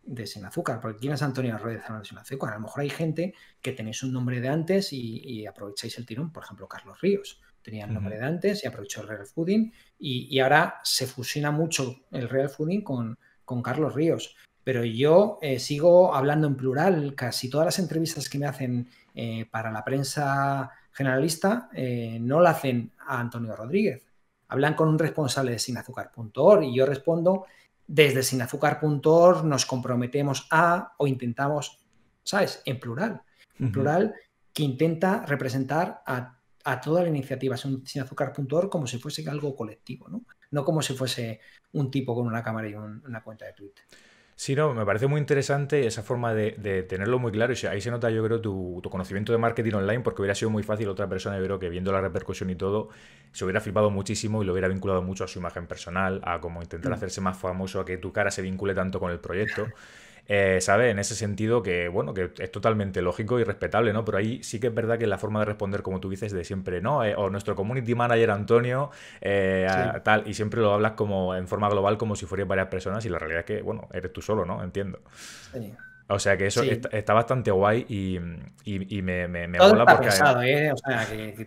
de Sin Azúcar, porque ¿quién es Antonio Rodríguez de Sin Azúcar? A lo mejor hay gente que tenéis un nombre de antes y, aprovecháis el tirón, por ejemplo, Carlos Ríos. Tenía el nombre de antes y aprovechó el Real Fooding y, ahora se fusiona mucho el Real Fooding con, con Carlos Ríos. Pero yo eh, sigo hablando en plural, casi todas las entrevistas que me hacen eh, para la prensa generalista eh, no la hacen a Antonio Rodríguez. Hablan con un responsable de sinazúcar.org y yo respondo desde sinazúcar.org nos comprometemos a o intentamos, ¿sabes? En plural. En plural que intenta representar a, toda la iniciativa sinazúcar.org como si fuese algo colectivo, ¿no? No como si fuese un tipo con una cámara y una cuenta de Twitter. Sí, no, me parece muy interesante esa forma de, tenerlo muy claro. Y ahí se nota, yo creo, tu, tu, conocimiento de marketing online, porque hubiera sido muy fácil otra persona, yo creo, que viendo la repercusión y todo, se hubiera flipado muchísimo y lo hubiera vinculado mucho a su imagen personal, a cómo intentar mm. hacerse más famoso, a que tu cara se vincule tanto con el proyecto. Eh, sabe En ese sentido que, bueno, que es totalmente lógico y respetable, ¿no? Pero ahí sí que es verdad que la forma de responder, como tú dices, de siempre, ¿no? Eh, o nuestro community manager Antonio, eh, tal, y siempre lo hablas como en forma global, como si fueran varias personas, y la realidad es que, bueno, eres tú solo, ¿no? Entiendo. O sea que eso está, bastante guay y, y, me, me, porque. O sea,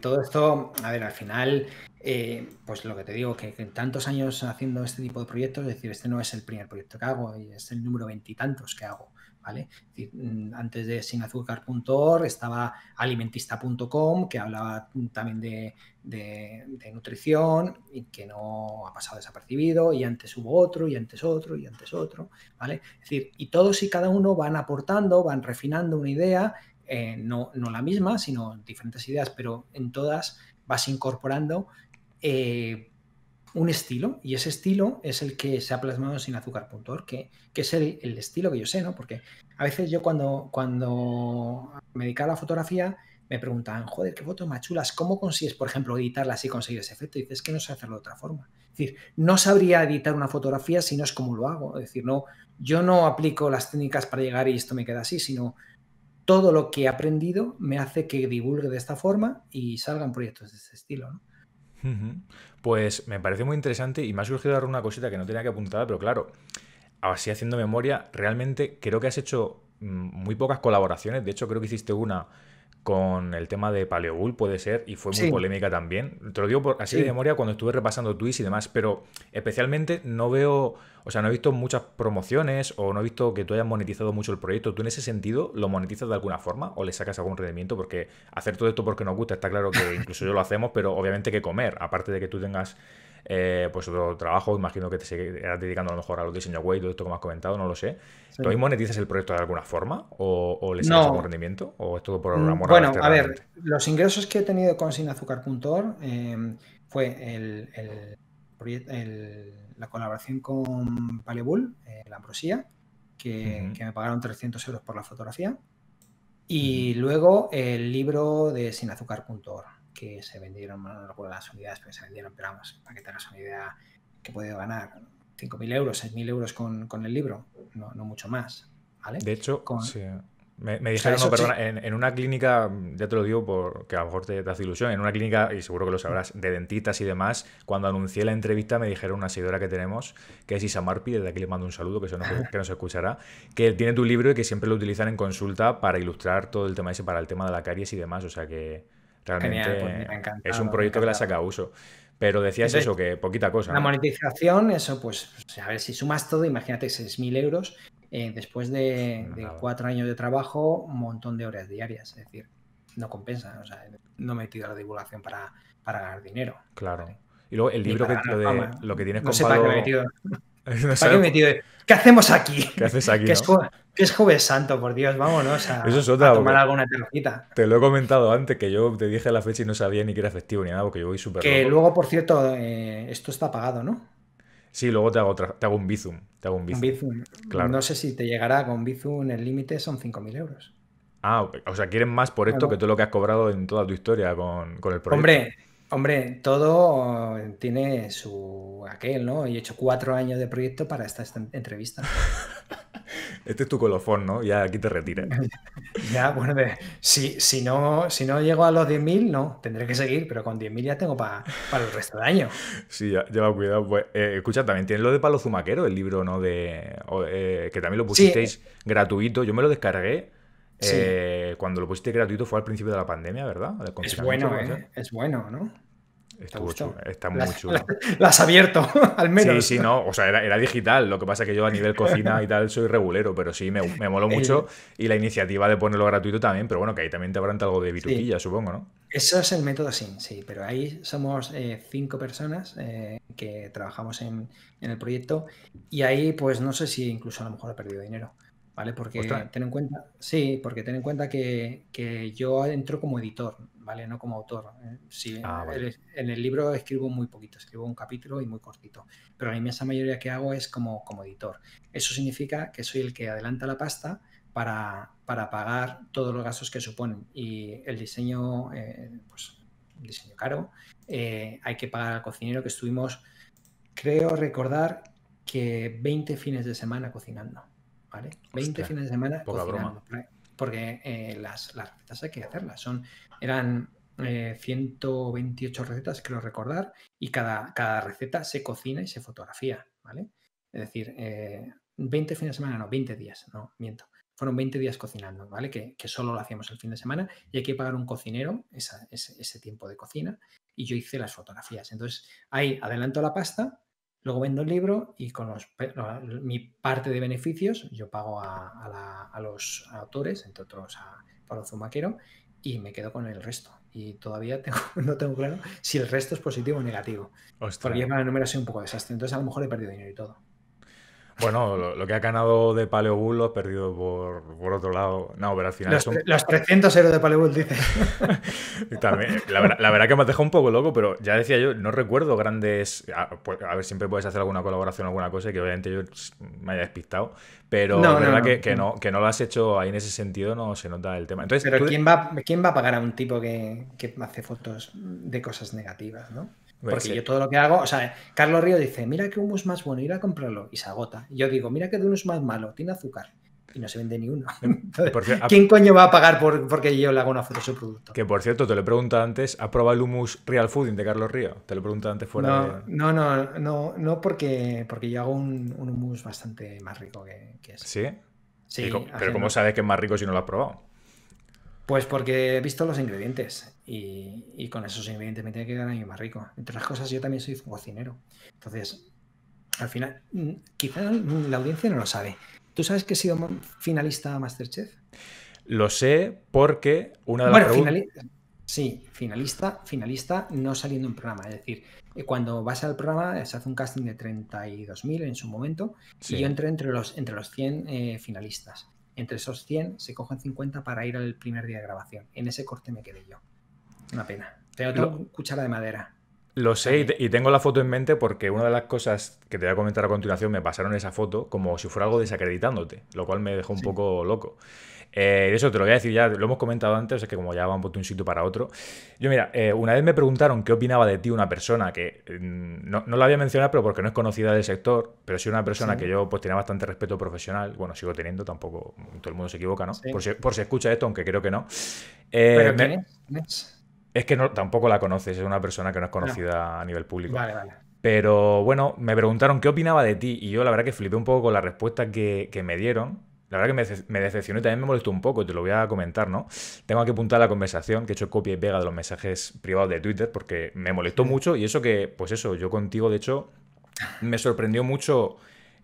todo esto, a ver, al final eh, pues lo que te digo, que, en tantos años haciendo este tipo de proyectos, es decir, este no es el primer proyecto que hago, es el número veintitantos que hago, ¿vale? Mm, antes de sinazúcar.org estaba alimentista.com, que hablaba también de, nutrición y que no ha pasado desapercibido, y antes hubo otro, y antes otro, y antes otro, ¿vale? Es decir, y todos y cada uno van aportando, van refinando una idea. Eh, no, no la misma, sino diferentes ideas, pero en todas vas incorporando eh, un estilo, y ese estilo es el que se ha plasmado sin Azúcar que, que es el, estilo que yo sé, ¿no? Porque a veces yo cuando, cuando me dedicaba a la fotografía me preguntaban, joder, qué fotos más chulas, ¿cómo consigues, por ejemplo, editarlas y conseguir ese efecto? Y dices, es que no sé hacerlo de otra forma. Es decir, no sabría editar una fotografía si no es como lo hago. Es decir, no, yo no aplico las técnicas para llegar y esto me queda así, sino todo lo que he aprendido me hace que divulgue de esta forma y salgan proyectos de este estilo, ¿no? Pues me parece muy interesante y me ha surgido dar una cosita que no tenía que apuntar, pero claro, así haciendo memoria, realmente creo que has hecho mm, muy pocas colaboraciones. De hecho, creo que hiciste una con el tema de Paleobull, puede ser, y fue muy polémica también. Te lo digo por, así de memoria cuando estuve repasando tweets y demás, pero especialmente no veo, o sea, no he visto muchas promociones o no he visto que tú hayas monetizado mucho el proyecto. ¿Tú en ese sentido lo monetizas de alguna forma o le sacas algún rendimiento? Porque hacer todo esto porque nos gusta, está claro que incluso yo lo hacemos, pero obviamente hay que comer, aparte de que tú tengas eh, pues otro trabajo, imagino que te seguirás dedicando a lo mejor a los diseños web, todo esto que me has comentado, no lo sé. Sí. monetizas el proyecto de alguna forma o, le sacas no. rendimiento o es todo por amor mm, Bueno, este a, ver, los ingresos que he tenido con sinazúcar.org eh, em, fue la colaboración con Palebull, eh, la Ambrosía, que, que, me pagaron 300 euros por la fotografía. Y luego el libro de sinazúcar.org que se vendieron, no recuerdo las unidades, pero se vendieron, pero vamos, para que tengas una idea que he podido ganar 5.000 euros, 6.000 euros con, el libro, no, mucho más, ¿vale? De hecho, Me, dijeron, no, perdona, en, una clínica, ya te lo digo porque a lo mejor te, hace ilusión, en una clínica, y seguro que lo sabrás, de dentistas y demás, cuando anuncié la entrevista me dijeron una seguidora que tenemos, que es Isamarpi, desde aquí le mando un saludo, que, eso no, que nos escuchará, que tiene tu libro y que siempre lo utilizan en consulta para ilustrar todo el tema ese, para el tema de la caries y demás, o sea que... Pues es un proyecto que la saca uso. Pero decías eso, que poquita cosa. La monetización, eso pues, a ver, si sumas todo, imagínate 6.000 euros eh, después de, pues cuatro años de trabajo, un montón de horas diarias. Es decir, no compensa. O sea, no me he a la divulgación para, ganar dinero. Claro. Y luego el libro que, lo, de, lo, que tienes qué, hacemos aquí? ¿Qué haces aquí? ¿Qué, es, ¿Qué, Jueves Santo, por Dios? Vámonos a, Eso es otra, tomar alguna Te lo he comentado antes, que yo te dije la fecha y no sabía ni que era festivo ni nada, porque yo voy súper Que luego, por cierto, eh, esto está pagado, ¿no? Sí, luego te hago, te un Bizum. Te hago un Bizum. No sé si te llegará con Bizum, el límite son 5.000 euros. Ah, o sea, quieren más por esto que todo lo que has cobrado en toda tu historia con, con el proyecto. Hombre, Hombre, todo eh, tiene su aquel, ¿no? Y he hecho cuatro años de proyecto para esta, entrevista. Este es tu colofón, ¿no? Ya aquí te retiras. ya, bueno, si, si, no, si no llego a los 10.000, no, tendré que seguir, pero con 10.000 ya tengo para el resto del año. Sí, ya, lleva cuidado. Pues, eh, escucha, también tienes lo de Palo Zumaquero, el libro, ¿no? De, eh, que también lo pusisteis gratuito. Yo me lo descargué eh, cuando lo pusiste gratuito fue al principio de la pandemia, ¿verdad? Es bueno, ¿eh? es bueno, ¿no? Estuvo chulo, está muy chulo. Las has abierto, al menos. Sí, sí, no. O sea, era, digital. Lo que pasa es que yo a nivel cocina y tal soy regulero, pero sí, me, me moló mucho. Y la iniciativa de ponerlo gratuito también, pero bueno, que ahí también te habrán algo de virutilla, supongo, ¿no? Eso es el método sí, sí, pero ahí somos eh, cinco personas que trabajamos en, en, el proyecto y ahí, pues no sé si incluso a lo mejor he perdido dinero. ¿vale? Porque ten en cuenta, sí, porque ten en cuenta que, yo entro como editor, ¿vale? No como autor. Eh, sí, ah, en, el libro escribo muy poquito, escribo un capítulo y muy cortito, pero la inmensa mayoría que hago es como, como editor. Eso significa que soy el que adelanta la pasta para, pagar todos los gastos que suponen y el diseño, eh, pues diseño caro, eh, hay que pagar al cocinero que estuvimos, creo recordar que 20 fines de semana cocinando. 20 fines de semana Porque eh, las, recetas hay que hacerlas. Son, eran 128 eh, recetas, creo recordar, y cada, cada receta se cocina y se fotografía, ¿vale? Es decir, 20 eh, fines de semana, no, 20 días, no, miento. Fueron 20 días cocinando, ¿vale? Que, que solo lo hacíamos el fin de semana y hay que pagar un cocinero ese tiempo de cocina y yo hice las fotografías. Entonces, ahí adelanto la pasta, Luego vendo el libro y con los, mi parte de beneficios yo pago a, los autores, entre otros a Pablo Zumaquero, y me quedo con el resto. Y todavía no tengo claro si el resto es positivo o negativo. Ostras. Porque la para número un poco desastre. Entonces a lo mejor he perdido dinero y todo. Bueno, lo, que ha ganado de Paleo Bull lo has perdido por, otro lado. No, pero al final. Los, son... los 300 euros de Paleo Bull, dice. la, verdad, que me ha dejado un poco loco, pero ya decía yo, no recuerdo grandes. A, pues, ver, siempre puedes hacer alguna colaboración, alguna cosa, que obviamente yo me haya despistado. Pero la verdad Que, no, que no lo has hecho ahí en ese sentido, no se nota el tema. Entonces, pero ¿quién, va, ¿quién va a pagar a un tipo que, que hace fotos de cosas negativas, no? Porque yo todo lo que hago, o sea, Carlos Río dice, mira qué humus más bueno, ir a comprarlo y se agota. Yo digo, mira qué hummus más malo, tiene azúcar. Y no se vende ni uno. ¿Quién coño va a pagar por, porque yo le hago una foto a su producto? Que por cierto, te lo he preguntado antes, ¿ha probado el humus Real Fooding de Carlos Río? Te lo he preguntado antes fuera no, de... No, no, no, no porque, porque yo hago un, hummus humus bastante más rico que, que ese. ¿Sí? Sí, pero ¿cómo sabes que es más rico si no lo has probado? Pues porque he visto los ingredientes y, con esos ingredientes me tiene que quedar mí más rico. Entre las cosas, yo también soy cocinero. Entonces, al final, mm, quizá mm, la audiencia no lo sabe. ¿Tú sabes que he sido finalista Masterchef? Lo sé porque una de las bueno, Sí, finalista, finalista no saliendo en programa. Es decir, eh, cuando vas al programa eh, se hace un casting de 32.000 en su momento y yo entré entre los, entre los 100 eh, finalistas. Entre esos 100 se cogen 50 para ir al primer día de grabación. En ese corte me quedé yo. Una pena. Tengo, una cuchara de madera. Lo sé y, tengo la foto en mente porque una de las cosas que te voy a comentar a continuación me pasaron esa foto como si fuera algo desacreditándote, lo cual me dejó un poco loco de eh, eso te lo voy a decir ya, lo hemos comentado antes, es que como ya vamos de un sitio para otro. Yo, mira, eh, una vez me preguntaron qué opinaba de ti una persona que mm, no, la había mencionado pero porque no es conocida del sector, pero sí una persona que yo pues tenía bastante respeto profesional. Bueno, sigo teniendo, tampoco todo el mundo se equivoca, ¿no? Por, si, por, escucha esto, aunque creo que no. Eh, es? que tampoco la conoces, es una persona que no es conocida a nivel público. Vale, vale. Pero bueno, me preguntaron qué opinaba de ti y yo la verdad que flipé un poco con la respuesta que me dieron la verdad que me, decepcionó y también me molestó un poco, te lo voy a comentar, ¿no? Tengo que apuntar a la conversación, que he hecho copia y pega de los mensajes privados de Twitter, porque me molestó mucho y eso que, pues eso, yo contigo, de hecho, me sorprendió mucho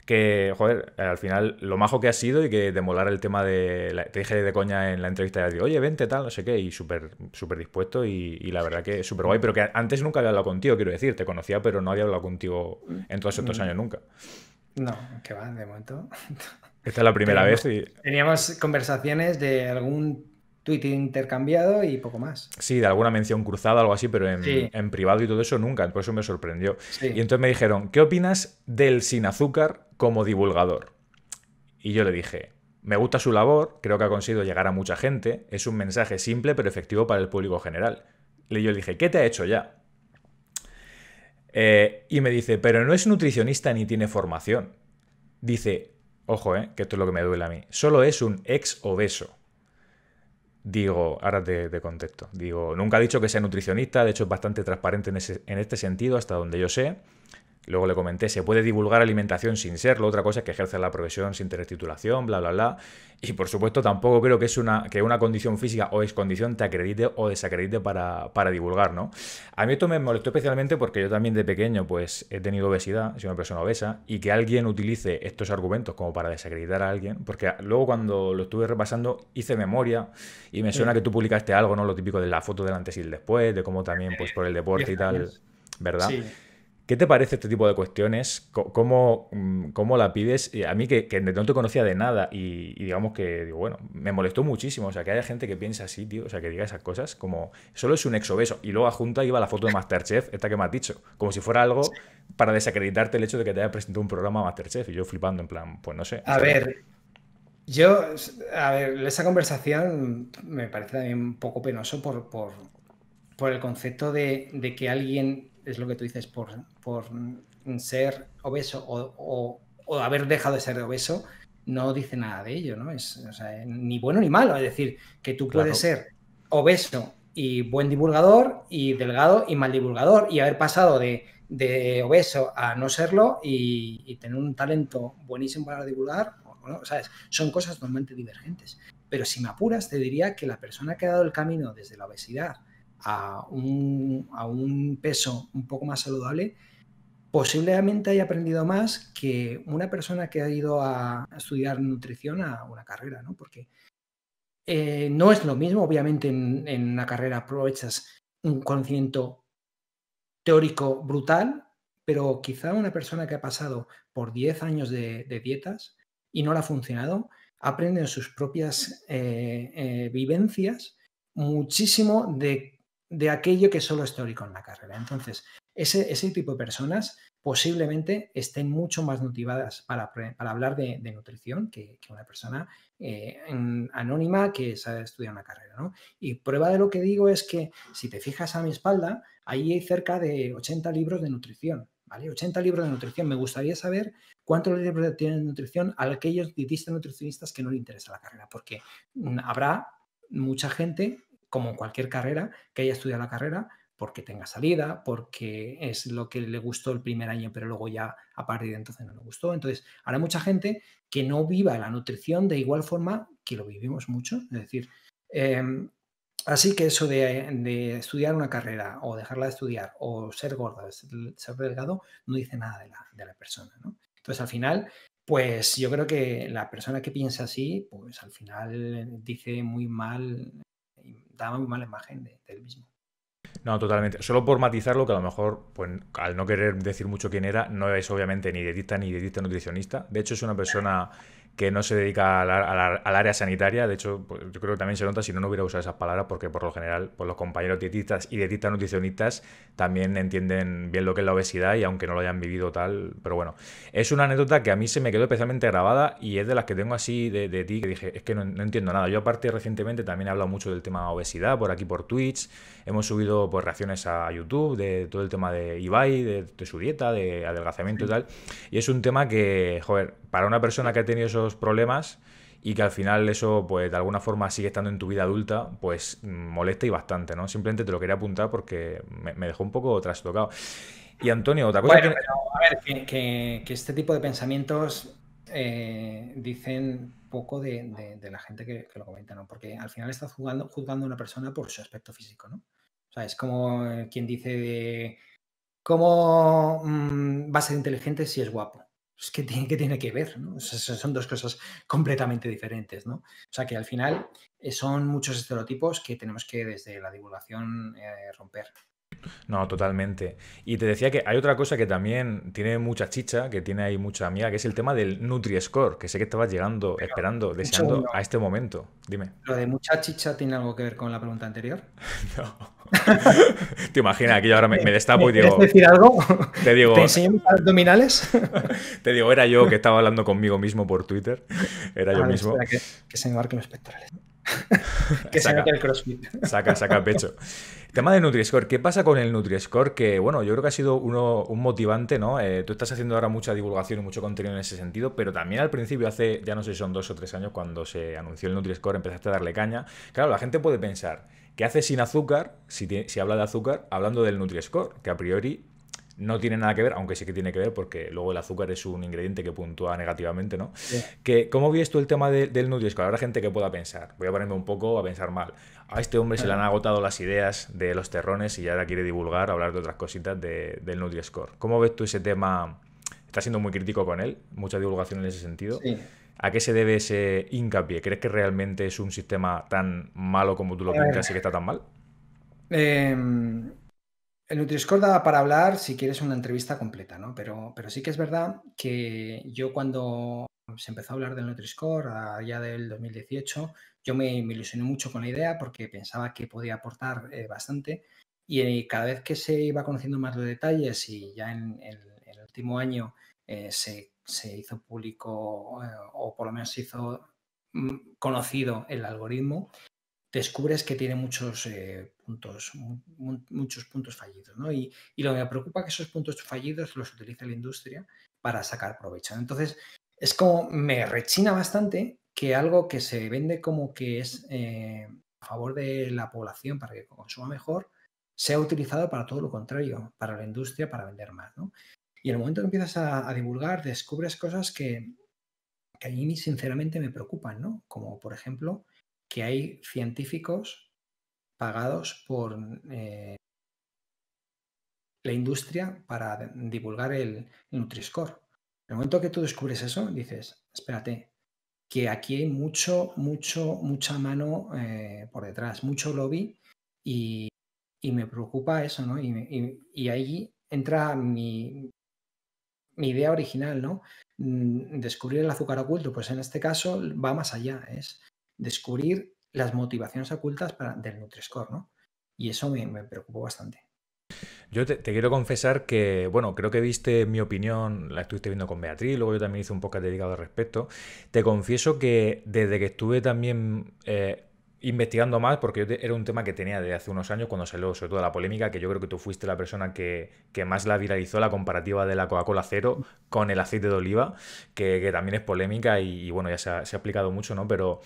que, joder, al final lo majo que has sido y que te el tema de... te dije de coña en la entrevista, de, oye, vente, tal, no sé qué, y súper súper dispuesto y, la verdad que súper guay, pero que antes nunca había hablado contigo, quiero decir, te conocía, pero no había hablado contigo en todos estos mm. años nunca. No, que va, de momento Esta es la primera vez. Teníamos conversaciones de algún tuit intercambiado y poco más. Sí, de alguna mención cruzada, algo así, pero en, privado y todo eso nunca, por eso me sorprendió. Y entonces me dijeron, ¿qué opinas del sin azúcar como divulgador? Y yo le dije, me gusta su labor, creo que ha conseguido llegar a mucha gente, es un mensaje simple pero efectivo para el público general. Le yo le dije, ¿qué te ha hecho ya? Eh, y me dice, pero no es nutricionista ni tiene formación. Dice, Ojo, eh, que esto es lo que me duele a mí. Solo es un ex obeso. Digo, ahora de contexto. Digo, nunca ha dicho que sea nutricionista, de hecho es bastante transparente en este sentido, hasta donde yo sé. Luego le comenté, se puede divulgar alimentación sin serlo, otra cosa es que ejerce la profesión sin tener titulación, bla, bla, bla. Y por supuesto tampoco creo que, es una, que una condición física o excondición te acredite o desacredite para, para divulgar, ¿no? A mí esto me molestó especialmente porque yo también de pequeño pues he tenido obesidad, soy una persona obesa, y que alguien utilice estos argumentos como para desacreditar a alguien, porque luego cuando lo estuve repasando hice memoria y me suena que tú publicaste algo, ¿no? Lo típico de la foto del antes y el después, de cómo también pues eh, por el deporte y tal, ¿verdad? ¿Qué te parece este tipo de cuestiones? Mm, ¿Cómo, la pides? A mí que, no te conocía de nada y, digamos que, bueno, me molestó muchísimo. O sea, que haya gente que piensa así, tío. O sea, que diga esas cosas como, solo es un exobeso. Y luego junta iba la foto de Masterchef, esta que me has dicho. Como si fuera algo para desacreditarte el hecho de que te haya presentado un programa Masterchef. Y yo flipando en plan, pues no sé. A ver, yo, a ver, esa conversación me parece también un poco penoso por, el concepto de, de que alguien es lo que tú dices, por, ser obeso o, haber dejado de ser obeso, no dice nada de ello, ¿no? Es ni bueno ni malo. Es decir, que tú puedes ser obeso y buen divulgador y delgado y mal divulgador y haber pasado de, obeso a no serlo y, tener un talento buenísimo para divulgar, Son cosas totalmente divergentes. Pero si me apuras, te diría que la persona que ha dado el camino desde la obesidad a un, peso un poco más saludable, posiblemente haya aprendido más que una persona que ha ido a, estudiar nutrición a una carrera, ¿no? Porque eh, no es lo mismo, obviamente en, una carrera aprovechas un conocimiento teórico brutal, pero quizá una persona que ha pasado por 10 años de, dietas y no le ha funcionado, aprende en sus propias eh, eh, vivencias muchísimo de de aquello que solo es teórico en la carrera. Entonces, ese, ese tipo de personas posiblemente estén mucho más motivadas para, para hablar de, nutrición que, una persona eh, anónima que sabe estudiar una carrera. ¿no? Y prueba de lo que digo es que si te fijas a mi espalda, ahí hay cerca de 80 libros de nutrición. ¿Vale? 80 libros de nutrición. Me gustaría saber cuántos libros tienen de nutrición a aquellos dietistas nutricionistas que no le interesa la carrera, porque mm, habrá mucha gente como cualquier carrera, que haya estudiado la carrera, porque tenga salida, porque es lo que le gustó el primer año, pero luego ya a partir de entonces no le gustó. Entonces, habrá mucha gente que no viva la nutrición de igual forma que lo vivimos mucho. Es decir, em, así que eso de, estudiar una carrera o dejarla de estudiar o ser gorda, ser delgado, no dice nada de la, de la persona. ¿no? Entonces, al final, pues yo creo que la persona que piensa así, pues al final eh, dice muy mal daba muy mala imagen de, del mismo. No, totalmente. Solo por matizarlo, que a lo mejor, pues, al no querer decir mucho quién era, no es obviamente ni dietista ni dietista nutricionista. De hecho, es una persona que no se dedica al, área sanitaria. De hecho, pues, yo creo que también se nota si no, no hubiera usado esas palabras, porque por lo general pues, los compañeros dietistas y dietistas nutricionistas también entienden bien lo que es la obesidad y aunque no lo hayan vivido tal. Pero bueno, es una anécdota que a mí se me quedó especialmente grabada y es de las que tengo así de, ti, que dije, es que no, entiendo nada. Yo aparte recientemente también he hablado mucho del tema obesidad por aquí por Twitch. Hemos subido pues, reacciones a YouTube de todo el tema de Ibai, de su dieta, de adelgazamiento y tal. Y es un tema que, joder, para una persona que ha tenido esos problemas y que al final eso, pues de alguna forma sigue estando en tu vida adulta, pues molesta y bastante, ¿no? Simplemente te lo quería apuntar porque me, dejó un poco trastocado. Y Antonio, otra cosa que... a ver, que, este tipo de pensamientos eh, dicen poco de, la gente que, lo comenta, ¿no? Porque al final estás juzgando a una persona por su aspecto físico, ¿no? O sea, es como eh, quien dice de, ¿Cómo mm, va a ser inteligente si es guapo? es pues, que tiene, que ver, son dos cosas completamente diferentes, ¿no? O sea que al final eh, son muchos estereotipos que tenemos que desde la divulgación eh, romper. No, totalmente. Y te decía que hay otra cosa que también tiene mucha chicha, que tiene ahí mucha mía, que es el tema del Nutri-Score, que sé que estabas llegando, esperando, deseando a este momento. Dime. ¿Lo de mucha chicha tiene algo que ver con la pregunta anterior? no. ¿Te imaginas que yo ahora me, destapo y digo. decir algo? Te digo. ¿Te abdominales? te digo, era yo que estaba hablando conmigo mismo por Twitter. Era yo mismo. que, se me los espectrales que saca, el CrossFit. Saca, saca pecho. Tema de NutriScore ¿Qué pasa con el NutriScore? Que, bueno, yo creo que ha sido uno, un motivante, ¿no? Eh, tú estás haciendo ahora mucha divulgación y mucho contenido en ese sentido, pero también al principio, hace, ya no sé si son dos o tres años, cuando se anunció el nutri empezaste a darle caña. Claro, la gente puede pensar, ¿qué hace sin azúcar? Si, si habla de azúcar, hablando del NutriScore que a priori no tiene nada que ver, aunque sí que tiene que ver porque luego el azúcar es un ingrediente que puntúa negativamente, ¿no? Que, ¿Cómo ves tú el tema del Nutri-Score? Habrá gente que pueda pensar, voy a ponerme un poco a pensar mal. A este hombre se le han agotado las ideas de los terrones y ya ahora quiere divulgar, hablar de otras cositas del Nutri-Score. ¿Cómo ves tú ese tema? Está siendo muy crítico con él, mucha divulgación en ese sentido. ¿A qué se debe ese hincapié? ¿Crees que realmente es un sistema tan malo como tú lo piensas y que está tan mal? Eh, el Nutriscore daba para hablar si quieres una entrevista completa, ¿no? Pero, pero sí que es verdad que yo cuando se empezó a hablar del Nutriscore, allá del 2018, yo me, ilusioné mucho con la idea porque pensaba que podía aportar eh, bastante y eh, cada vez que se iba conociendo más los detalles y ya en, el último año eh, se, hizo público o por lo menos se hizo mm, conocido el algoritmo, descubres que tiene muchos muchos puntos fallidos, ¿no? Y, lo que me preocupa es que esos puntos fallidos los utiliza la industria para sacar provecho. Entonces, es como me rechina bastante que algo que se vende como que es eh, a favor de la población para que consuma mejor, sea utilizado para todo lo contrario, para la industria, para vender más, Y en el momento que empiezas a, divulgar, descubres cosas que, que a mí sinceramente me preocupan, ¿no? Como por ejemplo que hay científicos pagados por eh, la industria para divulgar el, NutriScore. Nutri-Score. En el momento que tú descubres eso, dices, espérate, que aquí hay mucho, mucho, mucha mano eh, por detrás, mucho lobby y, me preocupa eso, ¿no? Y, ahí entra mi, mi, idea original, ¿no? Mm, descubrir el azúcar oculto, pues en este caso va más allá, es descubrir las motivaciones ocultas para, del nutri ¿no? Y eso me, preocupó bastante. Yo te, quiero confesar que, bueno, creo que viste mi opinión, la estuviste viendo con Beatriz, luego yo también hice un podcast dedicado al respecto. Te confieso que desde que estuve también eh, investigando más, porque era un tema que tenía desde hace unos años, cuando salió sobre todo la polémica, que yo creo que tú fuiste la persona que, más la viralizó, la comparativa de la Coca-Cola cero con el aceite de oliva, que, también es polémica y, bueno, ya se ha, se ha, aplicado mucho, ¿no? Pero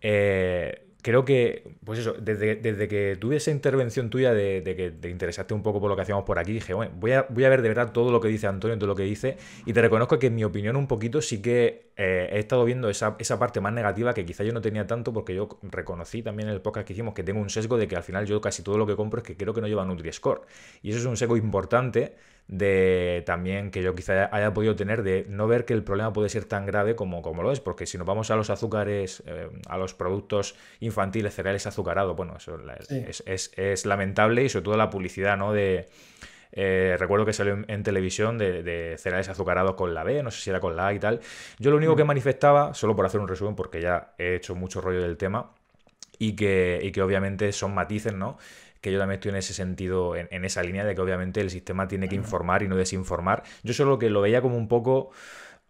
eh, creo que, pues eso, desde, que tuve esa intervención tuya de, de, que te interesaste un poco por lo que hacíamos por aquí, dije, bueno, voy a, voy a ver de verdad todo lo que dice Antonio, todo lo que dice, y te reconozco que en mi opinión un poquito sí que eh, he estado viendo esa, esa, parte más negativa que quizá yo no tenía tanto, porque yo reconocí también en el podcast que hicimos que tengo un sesgo de que al final yo casi todo lo que compro es que creo que no lleva Nutri-Score, y eso es un sesgo importante de también que yo quizá haya podido tener de no ver que el problema puede ser tan grave como, como lo es, porque si nos vamos a los azúcares, eh, a los productos infantiles, cereales azucarados, bueno, eso es, lamentable y sobre todo la publicidad, ¿no? De, eh, recuerdo que salió en, televisión de, cereales azucarados con la B, no sé si era con la A y tal. Yo lo único que mm. manifestaba, solo por hacer un resumen, porque ya he hecho mucho rollo del tema, y que, y que obviamente son matices, ¿no? que yo también estoy en ese sentido, en, esa línea de que obviamente el sistema tiene que informar y no desinformar. Yo solo que lo veía como un poco...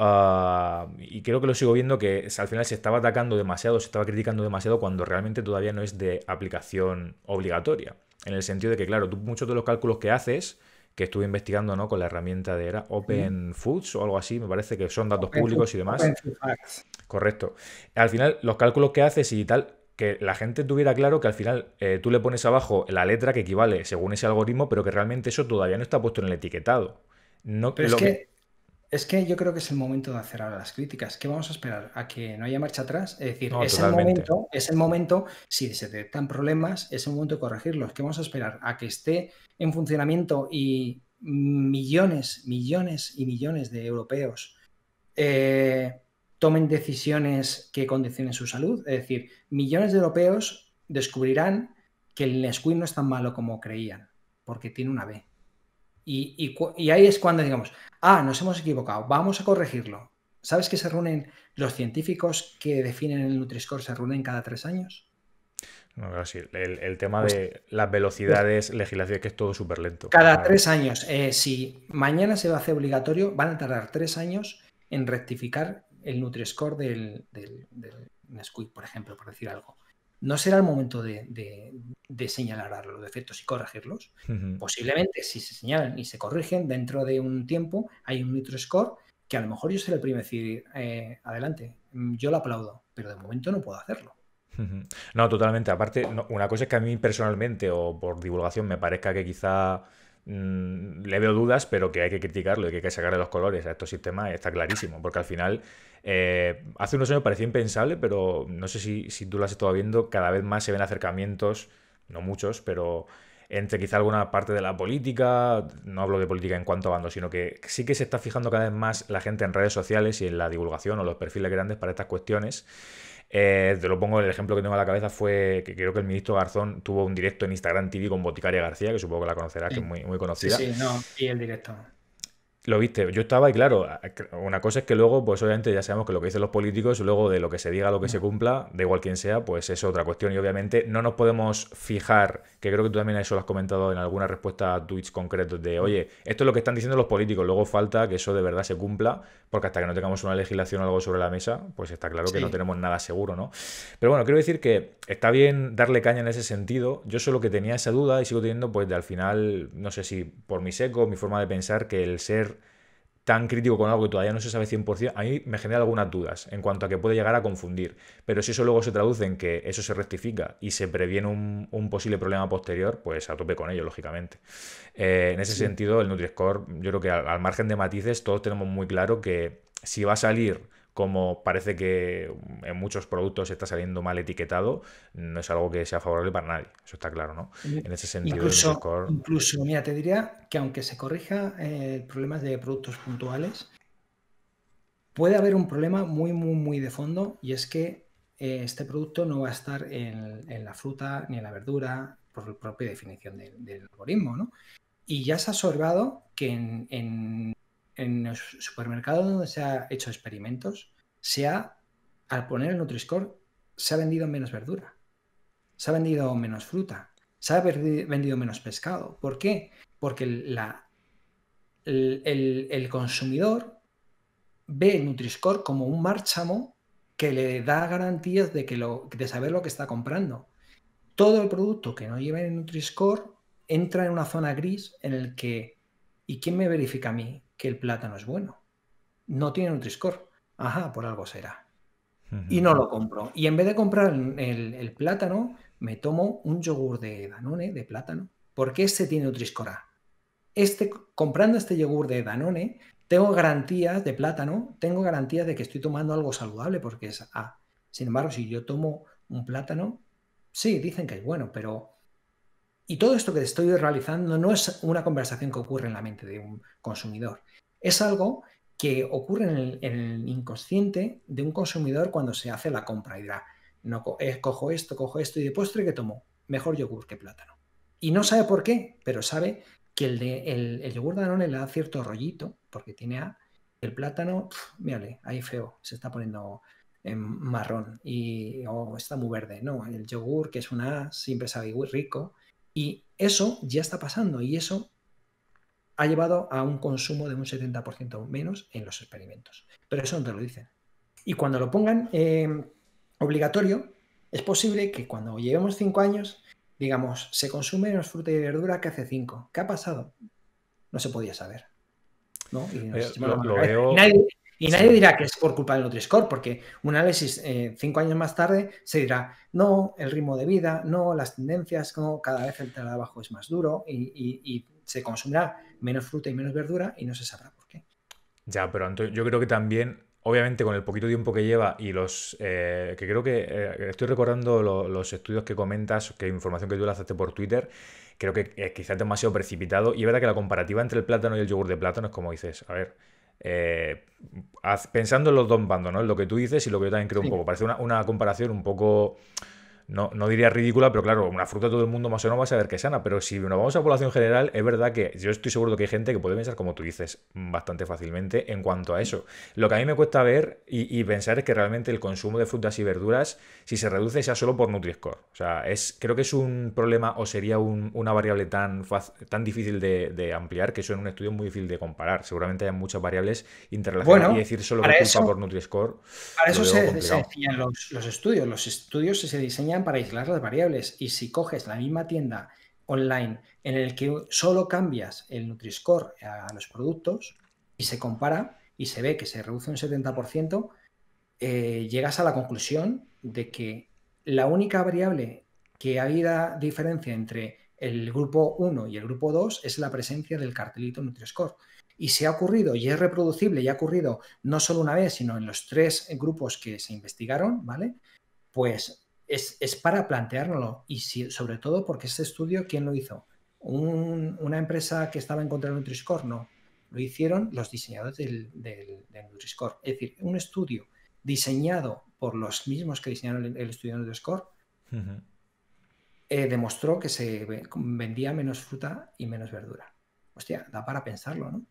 Ah, y creo que lo sigo viendo que al final se estaba atacando demasiado, se estaba criticando demasiado cuando realmente todavía no es de aplicación obligatoria. En el sentido de que, claro, tú muchos de los cálculos que haces, que estuve investigando ¿no? con la herramienta de era Open Foods o algo así, me parece que son datos públicos y demás. Correcto. Al final, los cálculos que haces y tal, que la gente tuviera claro que al final eh, tú le pones abajo la letra que equivale según ese algoritmo, pero que realmente eso todavía no está puesto en el etiquetado. No, es, que, es que yo creo que es el momento de hacer ahora las críticas. ¿Qué vamos a esperar? ¿A que no haya marcha atrás? Es decir, es, el momento, es el momento, si se detectan problemas, es el momento de corregirlos. ¿Qué vamos a esperar? ¿A que esté en funcionamiento y millones, millones y millones de europeos eh, tomen decisiones que condicionen su salud. Es decir, millones de europeos descubrirán que el Nesquik no es tan malo como creían, porque tiene una B. Y, ahí es cuando digamos, ah, nos hemos equivocado, vamos a corregirlo. ¿Sabes que se reúnen los científicos que definen el nutri se reúnen cada tres años? No, sí. El, tema pues de las velocidades, legislación, que es todo súper lento. Cada tres años. Eh, si mañana se va a hacer obligatorio, van a tardar tres años en rectificar el Nutri-Score del, por ejemplo, por decir algo. No será el momento de, señalar los defectos y corregirlos. Posiblemente, si se señalan y se corrigen, dentro de un tiempo hay un Nutri-Score que a lo mejor yo seré el primero a decir, eh, adelante, yo lo aplaudo, pero de momento no puedo hacerlo. No, totalmente. Aparte, una cosa es que a mí personalmente o por divulgación me parezca que quizá Mm, le veo dudas, pero que hay que criticarlo y que hay que sacarle los colores a estos sistemas, está clarísimo, porque al final, eh, hace unos años parecía impensable, pero no sé si, si tú lo has estado viendo, cada vez más se ven acercamientos, no muchos, pero entre quizá alguna parte de la política, no hablo de política en cuanto a bando, sino que sí que se está fijando cada vez más la gente en redes sociales y en la divulgación o los perfiles grandes para estas cuestiones. Eh, te lo pongo, el ejemplo que tengo a la cabeza fue que creo que el ministro Garzón tuvo un directo en Instagram TV con Boticaria García, que supongo que la conocerás, que es muy, muy conocida. Sí, sí, no, y el directo lo viste, yo estaba y claro, una cosa es que luego, pues obviamente ya sabemos que lo que dicen los políticos, luego de lo que se diga, lo que se cumpla, de igual quien sea, pues es otra cuestión y obviamente no nos podemos fijar, que creo que tú también eso lo has comentado en alguna respuesta a tweets concretos de, oye, esto es lo que están diciendo los políticos, luego falta que eso de verdad se cumpla, porque hasta que no tengamos una legislación o algo sobre la mesa, pues está claro que no tenemos nada seguro, ¿no? Pero bueno, quiero decir que está bien darle caña en ese sentido, yo solo que tenía esa duda y sigo teniendo, pues de al final, no sé si por mi seco, mi forma de pensar, que el ser tan crítico con algo que todavía no se sabe 100%, a mí me genera algunas dudas en cuanto a que puede llegar a confundir. Pero si eso luego se traduce en que eso se rectifica y se previene un, posible problema posterior, pues a tope con ello, lógicamente. Eh, en ese sentido, el Nutri-Score, yo creo que al margen de matices, todos tenemos muy claro que si va a salir como parece que en muchos productos está saliendo mal etiquetado, no es algo que sea favorable para nadie. Eso está claro, ¿no? En ese sentido, incluso, incluso mira, te diría que aunque se corrija eh, el problema de productos puntuales, puede haber un problema muy, muy, muy de fondo y es que eh, este producto no va a estar en, la fruta ni en la verdura por la propia definición del, algoritmo, ¿no? Y ya se ha observado que en en los supermercados donde se ha hecho experimentos, se ha, al poner el Nutri-Score, se ha vendido menos verdura, se ha vendido menos fruta, se ha vendido menos pescado. ¿Por qué? Porque el, consumidor ve el Nutri-Score como un márchamo que le da garantías de, que de saber lo que está comprando. Todo el producto que no lleva el Nutri-Score entra en una zona gris en el que ¿y quién me verifica a mí? que el plátano es bueno. No tiene un Nutriscore. Ajá, por algo será. Y no lo compro. Y en vez de comprar el, plátano, me tomo un yogur de Danone, de plátano, porque este tiene Nutriscore A. Este, comprando este yogur de Danone, tengo garantías de plátano, tengo garantía de que estoy tomando algo saludable porque es A. Sin embargo, si yo tomo un plátano, sí, dicen que es bueno, pero y todo esto que estoy realizando no es una conversación que ocurre en la mente de un consumidor. Es algo que ocurre en el, inconsciente de un consumidor cuando se hace la compra y dirá, no, eh, cojo esto, cojo esto y de postre pues que tomo, mejor yogur que plátano. Y no sabe por qué, pero sabe que el, de, el, yogur Danone le da cierto rollito, porque tiene A, el plátano, mírale, ahí feo, se está poniendo eh, marrón y está muy verde. No, el yogur, que es una A, siempre sabe rico, y eso ya está pasando y eso ha llevado a un consumo de un 70% menos en los experimentos. Pero eso no te lo dicen. Y cuando lo pongan em, obligatorio, es posible que cuando llevemos cinco años, digamos, se consume menos fruta y verdura que hace cinco ¿Qué ha pasado? No se podía saber. ¿no? Eh, Y nadie dirá que es por culpa del otro score porque un análisis eh, cinco años más tarde se dirá, no, el ritmo de vida, no, las tendencias, como cada vez el trabajo es más duro y, se consumirá menos fruta y menos verdura y no se sabrá por qué. Ya, pero yo creo que también obviamente con el poquito tiempo que lleva y los eh, que creo que eh, estoy recordando los estudios que comentas, que información que tú lanzaste por Twitter, creo que te quizás demasiado precipitado y es verdad que la comparativa entre el plátano y el yogur de plátano es como dices, a ver, eh, pensando en los dos bandos, ¿no? lo que tú dices y lo que yo también creo un poco. Parece una comparación un poco no, diría ridícula, pero claro, una fruta todo el mundo más o menos va a saber que es sana, pero si nos vamos a población general, es verdad que yo estoy seguro que hay gente que puede pensar, como tú dices, bastante fácilmente en cuanto a eso. Lo que a mí me cuesta ver y, pensar es que realmente el consumo de frutas y verduras, si se reduce, sea solo por Nutri-Score. O sea, es, creo que es un problema o sería una variable tan, tan difícil de, ampliar que eso en un estudio es muy difícil de comparar. Seguramente hay muchas variables interrelacionadas y decir solo que culpa por Nutri-Score. Para eso se, los, estudios. Los estudios se diseñan para aislar las variables. Y si coges la misma tienda online en el que solo cambias el nutri a los productos y se compara y se ve que se reduce un 70%, eh, llegas a la conclusión de que la única variable que ha habido diferencia entre el grupo 1 y el grupo 2 es la presencia del cartelito nutri Y se ha ocurrido, y es reproducible, y ha ocurrido no solo una vez, sino en los tres grupos que se investigaron, ¿vale? Pues es, para planteárnoslo y si, sobre todo porque ese estudio, ¿quién lo hizo? ¿Una empresa que estaba en contra del nutri No, lo hicieron los diseñadores del, del, score Es decir, un estudio diseñado por los mismos que diseñaron el, estudio Nutri-Score eh, demostró que se vendía menos fruta y menos verdura. Hostia, da para pensarlo, ¿no?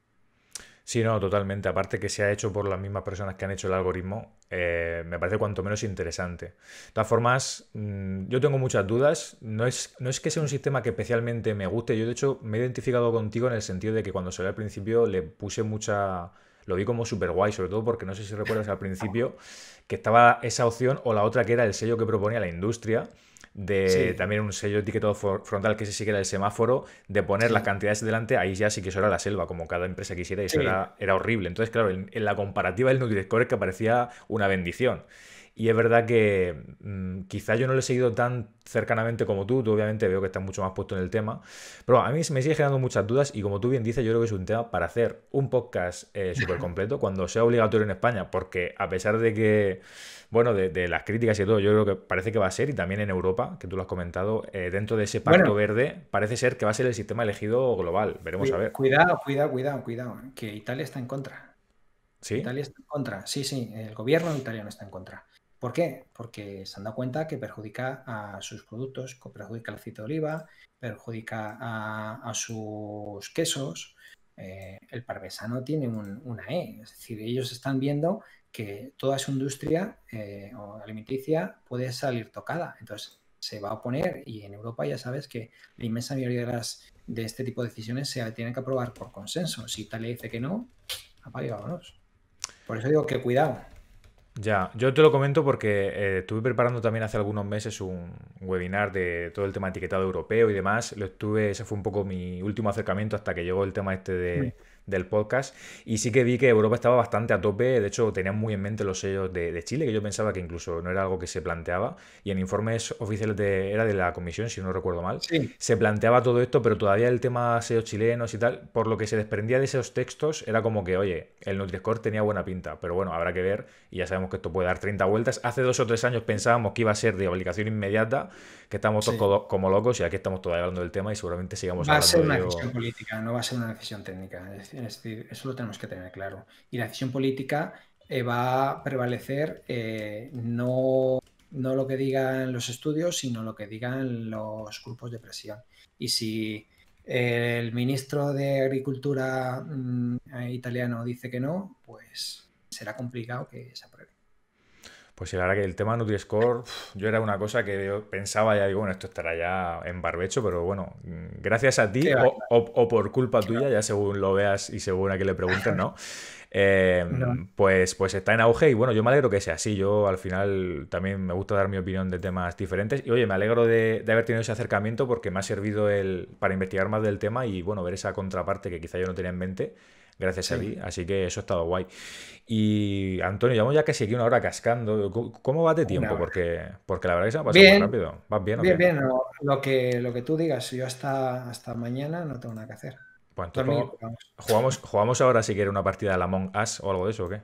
Sí, no, totalmente. Aparte que se ha hecho por las mismas personas que han hecho el algoritmo, eh, me parece cuanto menos interesante. De todas formas, mm, yo tengo muchas dudas. No es, no es que sea un sistema que especialmente me guste. Yo, de hecho, me he identificado contigo en el sentido de que cuando salió al principio le puse mucha lo vi como súper guay, sobre todo porque no sé si recuerdas al principio que estaba esa opción o la otra que era el sello que proponía la industria, de también un sello etiquetado frontal que se sí era el semáforo, de poner las cantidades delante, ahí ya sí que eso era la selva, como cada empresa quisiera, y eso era, horrible. Entonces, claro, en, la comparativa del NutriScore es que parecía una bendición. Y es verdad que mm, quizá yo no lo he seguido tan cercanamente como tú, tú obviamente veo que estás mucho más puesto en el tema, pero a mí me sigue generando muchas dudas y como tú bien dices, yo creo que es un tema para hacer un podcast eh, súper completo cuando sea obligatorio en España, porque a pesar de que bueno, de, las críticas y todo, yo creo que parece que va a ser, y también en Europa, que tú lo has comentado, eh, dentro de ese pacto verde, parece ser que va a ser el sistema elegido global. Veremos a ver. Cuidado, cuidado, cuidado, cuidado, eh, que Italia está en contra. ¿Sí? Italia está en contra, sí, sí, el gobierno italiano está en contra. ¿Por qué? Porque se han dado cuenta que perjudica a sus productos, perjudica el aceite de oliva, perjudica a, sus quesos. Eh, el parmesano tiene un, una E, es decir, ellos están viendo que toda su industria eh, alimenticia puede salir tocada. Entonces, se va a oponer y en Europa ya sabes que la inmensa mayoría de, las, de este tipo de decisiones se tienen que aprobar por consenso. Si Italia dice que no, apague vámonos. Por eso digo que cuidado. Ya, yo te lo comento porque eh, estuve preparando también hace algunos meses un webinar de todo el tema etiquetado europeo y demás. Lo estuve, ese fue un poco mi último acercamiento hasta que llegó el tema este de... Mm del podcast. Y sí que vi que Europa estaba bastante a tope. De hecho, tenían muy en mente los sellos de, Chile, que yo pensaba que incluso no era algo que se planteaba. Y en informes oficiales de, era de la comisión, si no recuerdo mal, se planteaba todo esto, pero todavía el tema sellos chilenos y tal, por lo que se desprendía de esos textos, era como que, oye, el Nutri-Score tenía buena pinta. Pero bueno, habrá que ver. Y ya sabemos que esto puede dar 30 vueltas. Hace dos o tres años pensábamos que iba a ser de aplicación inmediata, que estamos todos como locos y aquí estamos todavía hablando del tema y seguramente sigamos hablando. Va a ser una decisión política, no va a ser una decisión técnica. Es decir, es decir, eso lo tenemos que tener claro. Y la decisión política eh, va a prevalecer eh, no, no lo que digan los estudios, sino lo que digan los grupos de presión. Y si eh, el ministro de Agricultura mm, italiano dice que no, pues será complicado que se apruebe. Pues sí, la verdad que el tema Nutri-Score, yo era una cosa que yo pensaba ya, digo, bueno, esto estará ya en barbecho, pero bueno, mm, gracias a ti o, por culpa tuya, ya según lo veas y según a quien le pregunten, em, ¿no? Pues, pues está en auge y bueno, yo me alegro que sea así. Yo al final también me gusta dar mi opinión de temas diferentes y oye, me alegro de, de haber tenido ese acercamiento porque me ha servido el, para investigar más del tema y bueno, ver esa contraparte que quizá yo no tenía en mente gracias a ti. Así que eso ha estado guay. Y Antonio, llevamos ya casi aquí una hora cascando. ¿Cómo va de tiempo? Porque, porque la verdad es que se ha pasado muy rápido. ¿Vas bien? O bien, bien. Lo, que, lo que tú digas. Yo hasta, hasta mañana no tengo nada que hacer. Pues jugamos, jugamos ahora si quieres una partida de la Among Us o algo de eso, ¿o qué?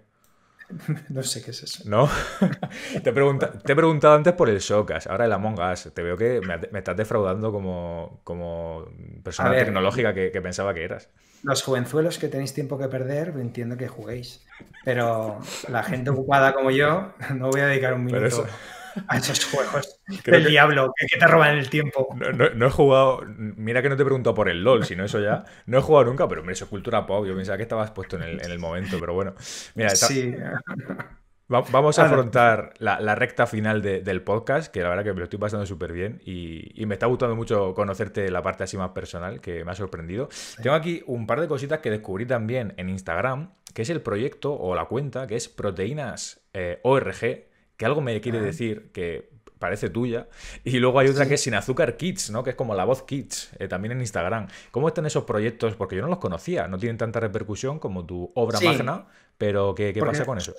No sé qué es eso. ¿No? te, he te he preguntado antes por el Socas, ahora el Among Us. Te veo que me, estás defraudando como, como persona tecnológica que, pensaba que eras los jovenzuelos que tenéis tiempo que perder, entiendo que juguéis. Pero la gente ocupada como yo, no voy a dedicar un minuto. A esos juegos del diablo que, te roban el tiempo. No, he jugado. Mira que no te pregunto por el LOL, sino eso ya. No he jugado nunca, pero eso es cultura pop. Yo pensaba que estabas puesto en el, momento, pero bueno. Mira, está... sí. Vamos a ah, afrontar la, recta final del podcast, que la verdad que me lo estoy pasando súper bien y, me está gustando mucho conocerte la parte así más personal, que me ha sorprendido. Tengo aquí un par de cositas que descubrí también en Instagram, que es el proyecto o la cuenta, que es Proteínas eh, ORG, que algo me quiere decir que parece tuya. Y luego hay otra que es Sin Azúcar Kids, ¿no? Que es como La Voz Kids, eh, también en Instagram. ¿Cómo están esos proyectos? Porque yo no los conocía, no tienen tanta repercusión como tu obra magna, pero ¿qué, qué pasa con eso?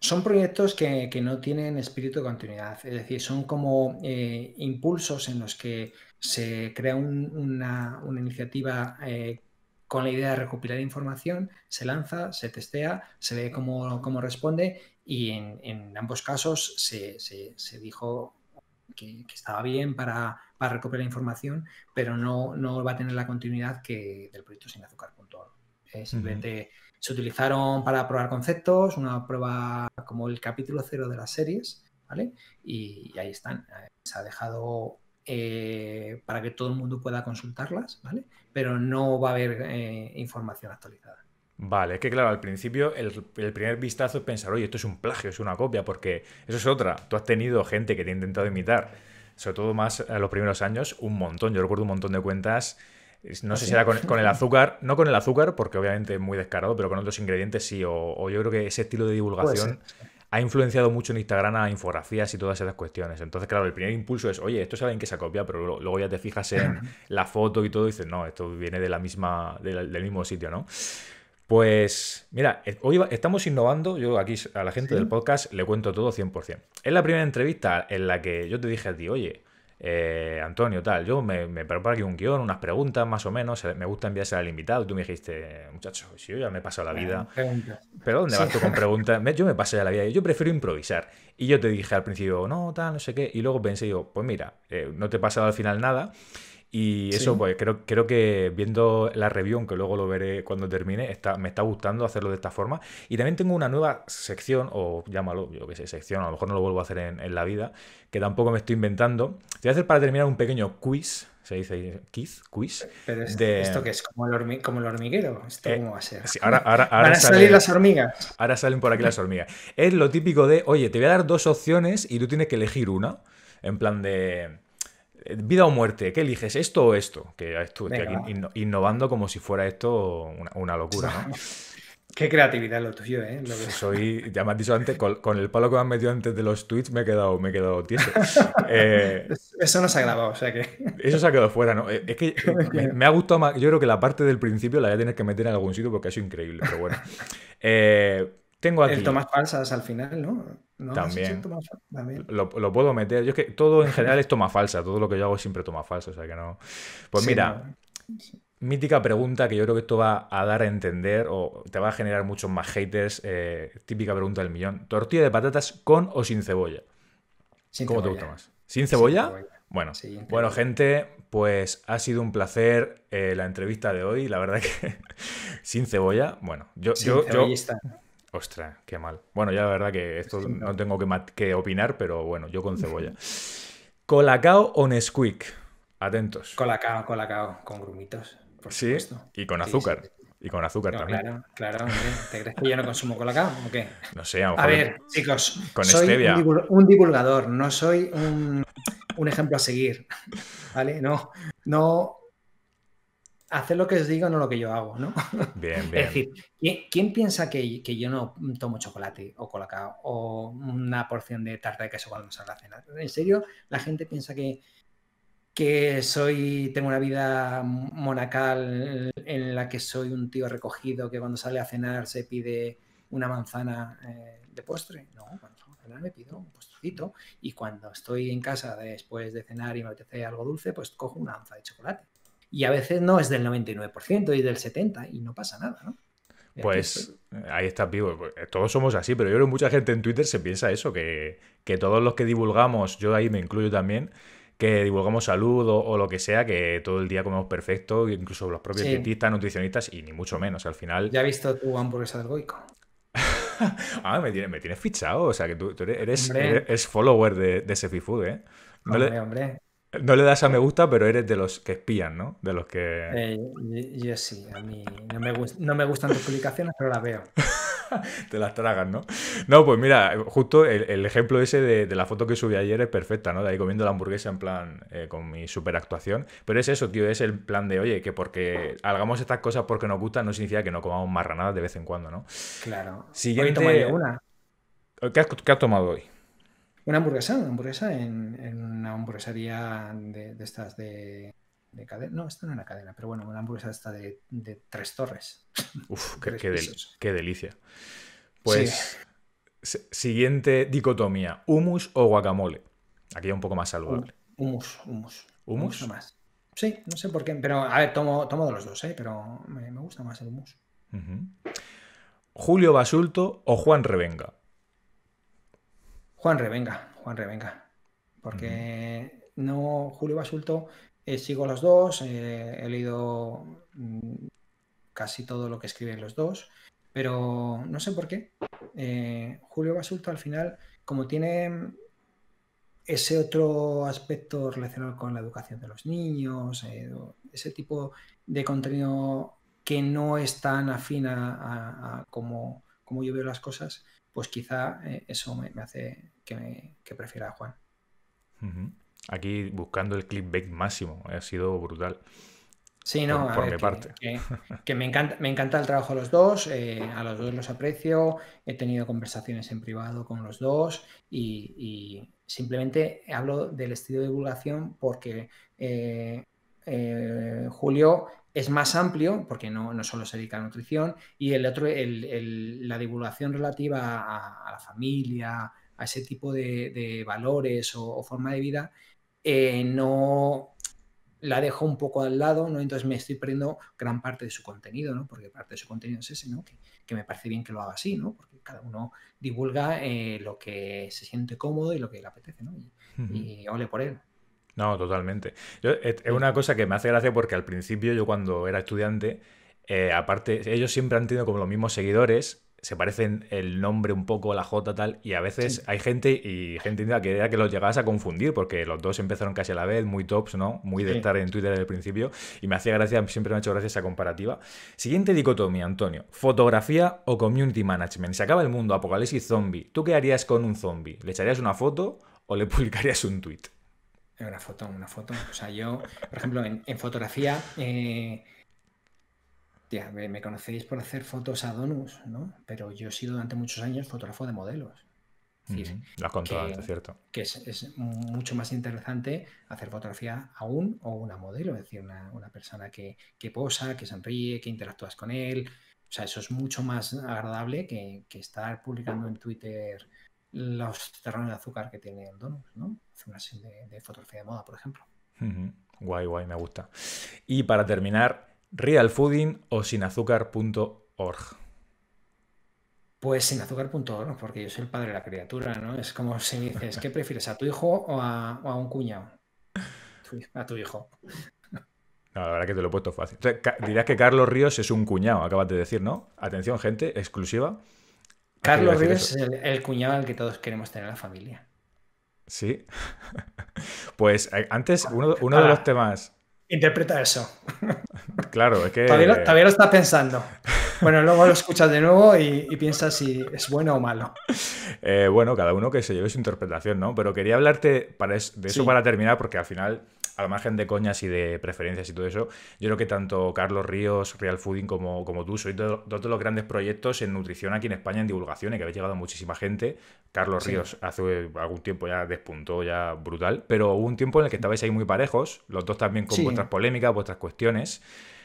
son proyectos que, no tienen espíritu de continuidad, es decir, son como eh, impulsos en los que se crea una, iniciativa eh, con la idea de recopilar información, se lanza, se testea, se ve cómo, responde y en, ambos casos se, dijo que, estaba bien para, para, recopilar información, pero no, no va a tener la continuidad que del proyecto sin azúcar.org. Simplemente... Se utilizaron para probar conceptos, una prueba como el capítulo cero de las series, ¿vale? Y, ahí están. Se ha dejado eh, para que todo el mundo pueda consultarlas, ¿vale? Pero no va a haber eh, información actualizada. Vale, es que claro, al principio el, el, primer vistazo es pensar, oye, esto es un plagio, es una copia, porque eso es otra. Tú has tenido gente que te ha intentado imitar, sobre todo más a los primeros años, un montón. Yo recuerdo un montón de cuentas no ah, sé si era con, el azúcar, no con el azúcar, porque obviamente es muy descarado, pero con otros ingredientes sí. O, yo creo que ese estilo de divulgación ha influenciado mucho en Instagram a infografías y todas esas cuestiones. Entonces, claro, el primer impulso es, oye, esto saben que se copia, pero luego, ya te fijas en la foto y todo y dices, no, esto viene de la misma, del mismo sitio, ¿no? Pues mira, eh, hoy estamos innovando, yo aquí a la gente del podcast le cuento todo 100%. Es la primera entrevista en la que yo te dije a ti, oye, eh, Antonio, tal, yo me, me, preparo aquí un guión, unas preguntas más o menos, eh, me gusta enviarse al invitado, tú me dijiste, muchachos si yo ya me he pasado la vida, pero ¿dónde vas tú con preguntas? yo me pasé la vida, yo prefiero improvisar. Y yo te dije al principio, no, tal, no sé qué, y luego pensé, pues mira, eh, no te he pasado al final nada, y eso, pues creo, creo que viendo la review, que luego lo veré cuando termine, está, me está gustando hacerlo de esta forma. Y también tengo una nueva sección, o llámalo, yo qué sé, sección, a lo mejor no lo vuelvo a hacer en, la vida, que tampoco me estoy inventando. Te voy a hacer para terminar un pequeño quiz se dice quiz, quiz. Pero de... esto que es como el, como el hormiguero, esto eh, cómo va a ser. ahora, ahora, las hormigas. Ahora salen por aquí las hormigas. Es lo típico de, oye, te voy a dar dos opciones y tú tienes que elegir una. En plan de vida o muerte, ¿qué eliges? ¿Esto o esto? Que estoy aquí innovando como si fuera esto una, locura, ¿no? Qué creatividad lo tuyo, ¿eh? Soy, ya me has dicho antes, con, el palo que me has metido antes de los tweets me he quedado, me he quedado tieso. Eh, eso no se ha grabado, o sea que. Eso se ha quedado fuera, ¿no? Eh, es que eh, me, ha gustado más. Yo creo que la parte del principio la voy a tener que meter en algún sitio porque ha sido increíble, pero bueno. tengo aquí. El Tomás Falsas al final, ¿no? también. Lo, puedo meter. Yo es que todo en general es toma falsa. Todo lo que yo hago siempre toma falsa. O sea que no. Pues mira. Eh, mítica pregunta que yo creo que esto va a dar a entender o te va a generar muchos más haters. Eh, típica pregunta del millón. ¿Tortilla de patatas con o sin cebolla? ¿Cómo te gusta ¿Sin cebolla? Bueno, bueno gente, pues ha sido un placer eh, la entrevista de hoy. La verdad que sin cebolla, bueno, yo, sin yo, yo, Ostras, qué mal. Bueno, ya la verdad que esto no tengo que, opinar, pero bueno, yo con cebolla. ¿Colacao o Nesquik? Atentos. Colacao, colacao, con grumitos. Por sí, y con azúcar. Y con azúcar también. Claro, claro. ¿Te crees que yo no consumo colacao o qué? No sé, a, a ver, chicos, soy un divulgador, no soy un, un ejemplo a seguir. ¿Vale? No, no hacer lo que os digo, no lo que yo hago, ¿no? Bien, bien. Es decir, ¿quién, piensa que, yo no tomo chocolate o colacao o una porción de tarta de queso cuando salgo a cenar? En serio, la gente piensa que, que soy, tengo una vida monacal en la que soy un tío recogido que cuando sale a cenar se pide una manzana eh, de postre. No, cuando salgo a cenar me pido un postrecito y cuando estoy en casa después de cenar y me apetece algo dulce, pues cojo una onza de chocolate y a veces no es del 99% y del 70% y no pasa nada, ¿no? Pues ahí estás vivo. Todos somos así, pero yo creo que mucha gente en Twitter se piensa eso, que, todos los que divulgamos, yo ahí me incluyo también, que divulgamos salud o, lo que sea, que todo el día comemos perfecto, incluso los propios dietistas, nutricionistas y ni mucho menos. Al final. Ya he visto tu hamburguesa del Goico. ah, me tienes, fichado, o sea que tú, eres, eres, follower de, de ¿eh? hombre, hombre. No le das a me gusta, pero eres de los que espían, ¿no? De los que. Eh, yo, sí, a mí no me, gustan tus publicaciones, pero las veo. Te las tragas, ¿no? No, pues mira, eh, justo el, ejemplo ese de, la foto que subí ayer es perfecta, ¿no? De ahí comiendo la hamburguesa en plan eh, con mi super actuación. Pero es eso, tío, es el plan de, oye, que porque hagamos estas cosas porque nos gustan no significa que no comamos marranadas de vez en cuando, ¿no? Claro. Siguiente... una. ¿Qué has tomado hoy? una hamburguesa, una hamburguesa en, una hamburguesería de, estas de, cadena. No, esta no era cadena, pero bueno, una hamburguesa esta de, tres torres. Uf, qué, delicia. Pues, siguiente dicotomía: humus o guacamole. Aquí un poco más saludable. Humus, humus. ¿Humus? Sí, no sé por qué, pero a ver, tomo, de los dos, ¿eh? pero me, gusta más el humus. Julio Basulto o Juan Revenga. Juan Revenga, Juan Revenga. Porque no, Julio Basulto, eh, sigo los dos, eh, he leído mm, casi todo lo que escriben los dos, pero no sé por qué. Eh, Julio Basulto al final, como tiene mm, ese otro aspecto relacionado con la educación de los niños, ese tipo de contenido que no es tan afín a, como, como yo veo las cosas, pues quizá eh, eso me, hace que, prefiera a Juan. Aquí buscando el clickbait máximo, ha sido brutal. Sí, no, por, mi parte. Que, me, encanta, me encanta el trabajo de los dos, eh, a los dos los aprecio, he tenido conversaciones en privado con los dos y, simplemente hablo del estilo de divulgación porque eh, Julio es más amplio, porque no, solo se dedica a nutrición, y el otro, la divulgación relativa a, la familia, a ese tipo de, valores o, forma de vida, eh, no la dejo un poco al lado, ¿no? Entonces me estoy perdiendo gran parte de su contenido, ¿no? Porque parte de su contenido es ese, Que, me parece bien que lo haga así, ¿no? Porque cada uno divulga eh, lo que se siente cómodo y lo que le apetece, Y, y ole por él. No, totalmente. es, una cosa que me hace gracia porque al principio yo cuando era estudiante, eh, aparte, ellos siempre han tenido como los mismos seguidores, se parecen el nombre un poco, la J tal, y a veces hay gente y gente que era que los llegabas a confundir, porque los dos empezaron casi a la vez, muy tops, ¿no? Muy de estar en Twitter desde el principio, y me hacía gracia, siempre me ha hecho gracia esa comparativa. Siguiente dicotomía, Antonio, fotografía o community management. Se acaba el mundo, apocalipsis zombie. ¿Tú qué harías con un zombie? ¿Le echarías una foto o le publicarías un tweet? Una foto, una foto. O sea, yo, por ejemplo, en, fotografía, eh, me, conocéis por hacer fotos a Donus, ¿no? Pero yo he sido durante muchos años fotógrafo de modelos. decir, cierto. Que es, mucho más interesante hacer fotografía a un o una modelo, es decir, una, persona que, que, posa, que sonríe, que interactúas con él. O sea, eso es mucho más agradable que, que estar publicando en Twitter los terrones de azúcar que tiene el donut, ¿no? Hace una serie de, fotografía de moda, por ejemplo. Guay, guay, me gusta. Y para terminar, realfooding o sinazúcar.org. Pues sinazúcar.org, porque yo soy el padre de la criatura, ¿no? Es como si dices, ¿qué prefieres, a tu hijo o a, un cuñado? A tu hijo. No, la verdad que te lo he puesto fácil. O dirás que Carlos Ríos es un cuñado, acabas de decir, ¿no? Atención, gente, exclusiva. Carlos Ríos es el, cuñado al que todos queremos tener la familia. Sí. pues eh, antes, ah, uno, de los temas. Interpreta eso. claro, es que. Todavía lo, estás pensando. Bueno, luego lo escuchas de nuevo y, piensas si es bueno o malo. Eh, bueno, cada uno que se lleve su interpretación, ¿no? Pero quería hablarte de eso para terminar, porque al final al margen de coñas y de preferencias y todo eso, yo creo que tanto Carlos Ríos, Real Fooding como, como tú sois dos de los grandes proyectos en nutrición aquí en España, en divulgaciones, que habéis llegado a muchísima gente. Carlos Ríos hace algún tiempo ya despuntó, ya brutal, pero hubo un tiempo en el que estabais ahí muy parejos, los dos también con vuestras polémicas, vuestras cuestiones.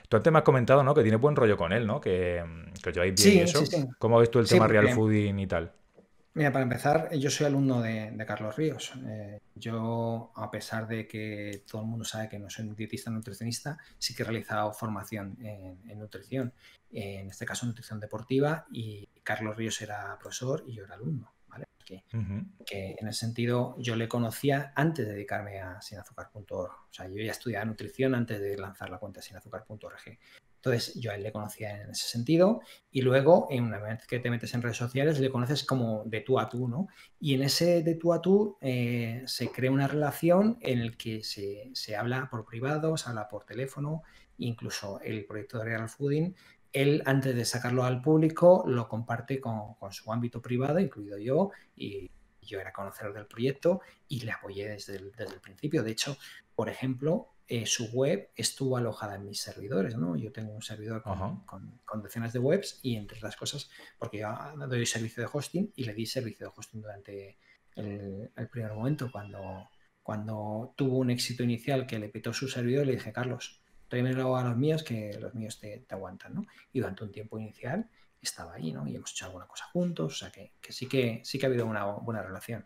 Tú antes me has comentado, ¿no? Que tiene buen rollo con él, ¿no? Que, os lleváis bien y eso. ¿Cómo ves tú el tema Real Fooding y tal? Mira, para empezar, eh, yo soy alumno de, Carlos Ríos. Eh, yo, a pesar de que todo el mundo sabe que no soy dietista nutricionista, sí que he realizado formación en, nutrición. En este caso, nutrición deportiva, y Carlos Ríos era profesor y yo era alumno. ¿vale? Que, en el sentido yo le conocía antes de dedicarme a sinazúcar.org. O sea, yo ya estudiaba nutrición antes de lanzar la cuenta sinazúcar.org. Entonces, yo a él le conocía en ese sentido y luego, en una vez que te metes en redes sociales, le conoces como de tú a tú, ¿no? Y en ese de tú a tú eh, se crea una relación en la que se, habla por privado, se habla por teléfono, incluso el proyecto de Real Fooding, él antes de sacarlo al público lo comparte con, su ámbito privado, incluido yo, y yo era conocedor del proyecto y le apoyé desde desde el principio. De hecho, por ejemplo, eh, su web estuvo alojada en mis servidores, ¿no? Yo tengo un servidor con, con, decenas de webs y entre otras cosas, porque yo ah, doy servicio de hosting y le di servicio de hosting durante el, primer momento, cuando, cuando tuvo un éxito inicial que le petó su servidor, le dije, Carlos, tráemelo a los míos que los míos te, te, aguantan, ¿no? Y durante un tiempo inicial estaba ahí, ¿no? Y hemos hecho alguna cosa juntos, o sea que, que sí que sí que ha habido una buena relación.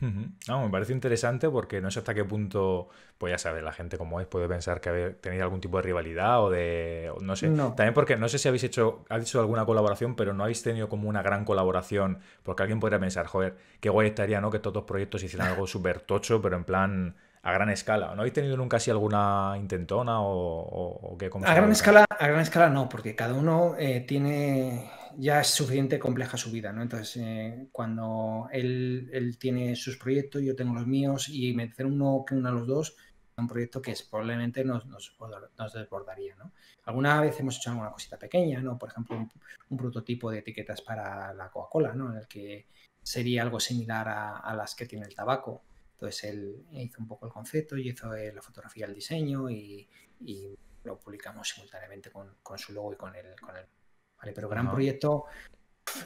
No, me parece interesante porque no sé hasta qué punto, pues ya sabes, la gente como es puede pensar que haber tenido algún tipo de rivalidad o de, no sé, también porque no sé si habéis hecho, ha hecho alguna colaboración, pero no habéis tenido como una gran colaboración, porque alguien podría pensar, joder, qué guay estaría, ¿no? Que todos los proyectos hicieran algo súper tocho, pero en plan a gran escala. ¿No habéis tenido nunca así alguna intentona o, A gran escala, a gran escala no, porque cada uno eh, tiene ya es suficiente compleja su vida, ¿no? Entonces, eh, cuando él, tiene sus proyectos, yo tengo los míos, y meter uno que uno a los dos, un proyecto que es, probablemente nos, nos, nos, desbordaría, ¿no? Alguna vez hemos hecho alguna cosita pequeña, ¿no? Por ejemplo, un, prototipo de etiquetas para la Coca-Cola, ¿no? En el que sería algo similar a, las que tiene el tabaco. Entonces, él hizo un poco el concepto y hizo eh, la fotografía, el diseño y, lo publicamos simultáneamente con, con, su logo y con el, con el ¿vale? Pero gran proyecto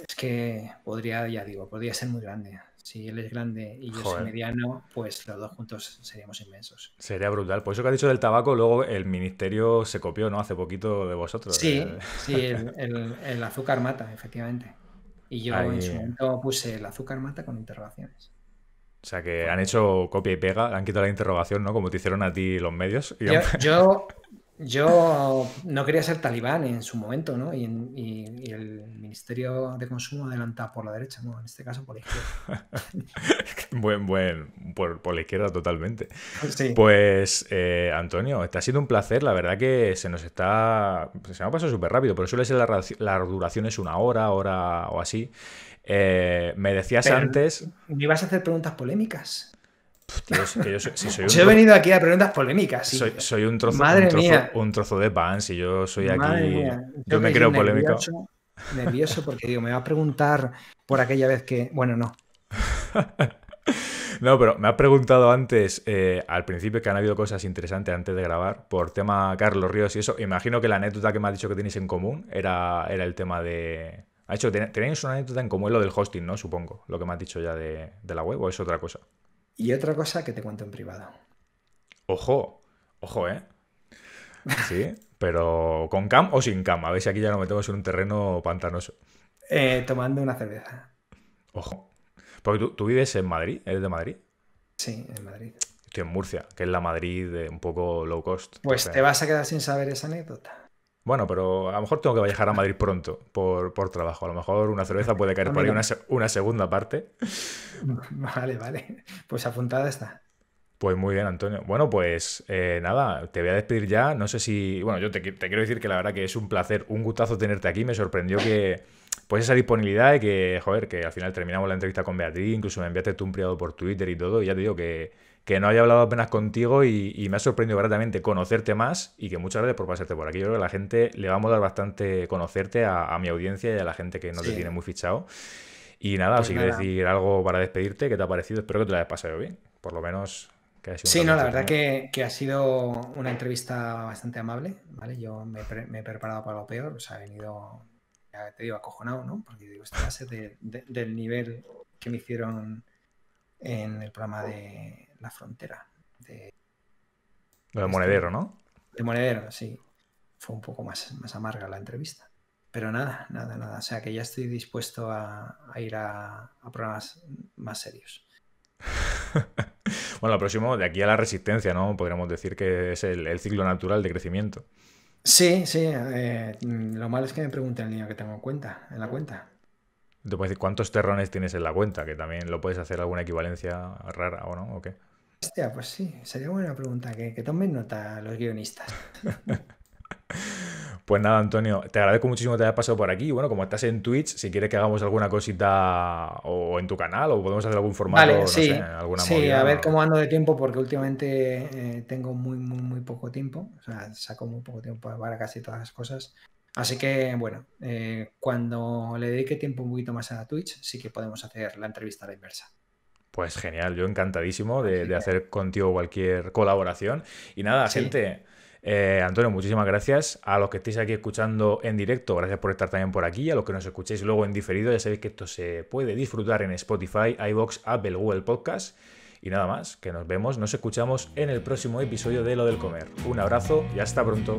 es que podría, ya digo, podría ser muy grande. Si él es grande y yo soy mediano, pues los dos juntos seríamos inmensos. Sería brutal. Por eso que ha dicho del tabaco, luego el ministerio se copió, ¿no? Hace poquito de vosotros. Sí, sí, el, azúcar mata, efectivamente. Y yo en su momento puse el azúcar mata con interrogaciones. O sea que han hecho copia y pega, han quitado la interrogación, ¿no? Como te hicieron a ti los medios. yo Yo no quería ser talibán en su momento, ¿no? Y, el Ministerio de Consumo adelantado por la derecha, ¿no? En este caso por la izquierda. buen, buen, por, la izquierda totalmente. Pues, eh, Antonio, está ha un placer. La verdad que se nos está. Se me ha pasado súper rápido, pero suele ser la, duración es una hora, hora o así. Eh, me decías antes. ¿Me ibas a hacer preguntas polémicas? yo, he venido aquí a preguntas polémicas. Soy, un trozo, un de pan. Si yo soy aquí, yo, me creo polémico. Nervioso porque me va a preguntar por aquella vez que. Bueno, no. no, pero me has preguntado antes, eh, al principio, que han habido cosas interesantes antes de grabar, por tema Carlos Ríos y eso. Imagino que la anécdota que me ha dicho que tenéis en común era, era el tema de. Ha hecho, tenéis una anécdota en común, lo del hosting, ¿no? Supongo, lo que me has dicho ya de la web, o es otra cosa y otra cosa que te cuento en privado. Ojo, ojo, ¿eh? Sí, pero con cam o sin cam. A ver si aquí ya nos metemos en un terreno pantanoso. Eh, tomando una cerveza. Ojo. Porque tú, vives en Madrid, ¿eres de Madrid? Sí, en Madrid. Estoy en Murcia, que es la Madrid un poco low cost. Pues te vas a quedar sin saber esa anécdota. Bueno, pero a lo mejor tengo que viajar a Madrid pronto por, por trabajo. A lo mejor una cerveza puede caer ah, por ahí una, segunda parte. Vale, vale. Pues apuntada está. Pues muy bien, Antonio. Bueno, pues eh, nada, te voy a despedir ya. No sé si. Bueno, yo te, te, quiero decir que la verdad que es un placer, un gustazo tenerte aquí. Me sorprendió que, pues esa disponibilidad de que, joder, que al final terminamos la entrevista con Beatriz, incluso me enviaste tú un priado por Twitter y todo, y ya te digo que, no había hablado apenas contigo y, me ha sorprendido gratamente conocerte más y que muchas gracias por pasarte por aquí. Yo creo que a la gente le va a molar bastante conocerte, a, mi audiencia y a la gente que no te tiene muy fichado. Y nada, pues si quieres decir algo para despedirte, ¿qué te ha parecido? Espero que te lo hayas pasado bien, por lo menos. Que sido sí, no, la verdad que, ha sido una entrevista bastante amable, ¿vale? Yo me, he preparado para lo peor, o sea, venido te digo, acojonado, ¿no? Porque digo, esta base del nivel que me hicieron en el programa de La Frontera. De, Monedero, ¿no? Este, de Monedero, sí. Fue un poco más, más amarga la entrevista. Pero nada, nada, nada. O sea que ya estoy dispuesto a, ir a, programas más serios. bueno, lo próximo, de aquí a la resistencia, ¿no? Podríamos decir que es el ciclo natural de crecimiento. Sí, sí. Eh, mm, lo malo es que me pregunte el niño que tengo en, cuenta, en la cuenta. Te puedes decir cuántos terrones tienes en la cuenta, que también lo puedes hacer alguna equivalencia rara o no, o qué. Hostia, pues sí, sería buena pregunta, que, que tomen nota los guionistas. Pues nada, Antonio, te agradezco muchísimo que te hayas pasado por aquí. Bueno, como estás en Twitch, si quieres que hagamos alguna cosita o en tu canal o podemos hacer algún formato, vale, no sí, alguna Sí, a ver cómo ando de tiempo porque últimamente eh, tengo muy, muy, muy poco tiempo. O sea, saco muy poco tiempo para casi todas las cosas. Así que, bueno, eh, cuando le dedique tiempo un poquito más a Twitch, sí que podemos hacer la entrevista a la inversa. Pues genial, yo encantadísimo de, hacer contigo cualquier colaboración. Y nada, gente, eh, Antonio, muchísimas gracias. A los que estéis aquí escuchando en directo, gracias por estar también por aquí. A los que nos escuchéis luego en diferido, ya sabéis que esto se puede disfrutar en Spotify, iBox, Apple, Google Podcast. Y nada más, que nos vemos, nos escuchamos en el próximo episodio de Lo del Comer. Un abrazo y hasta pronto.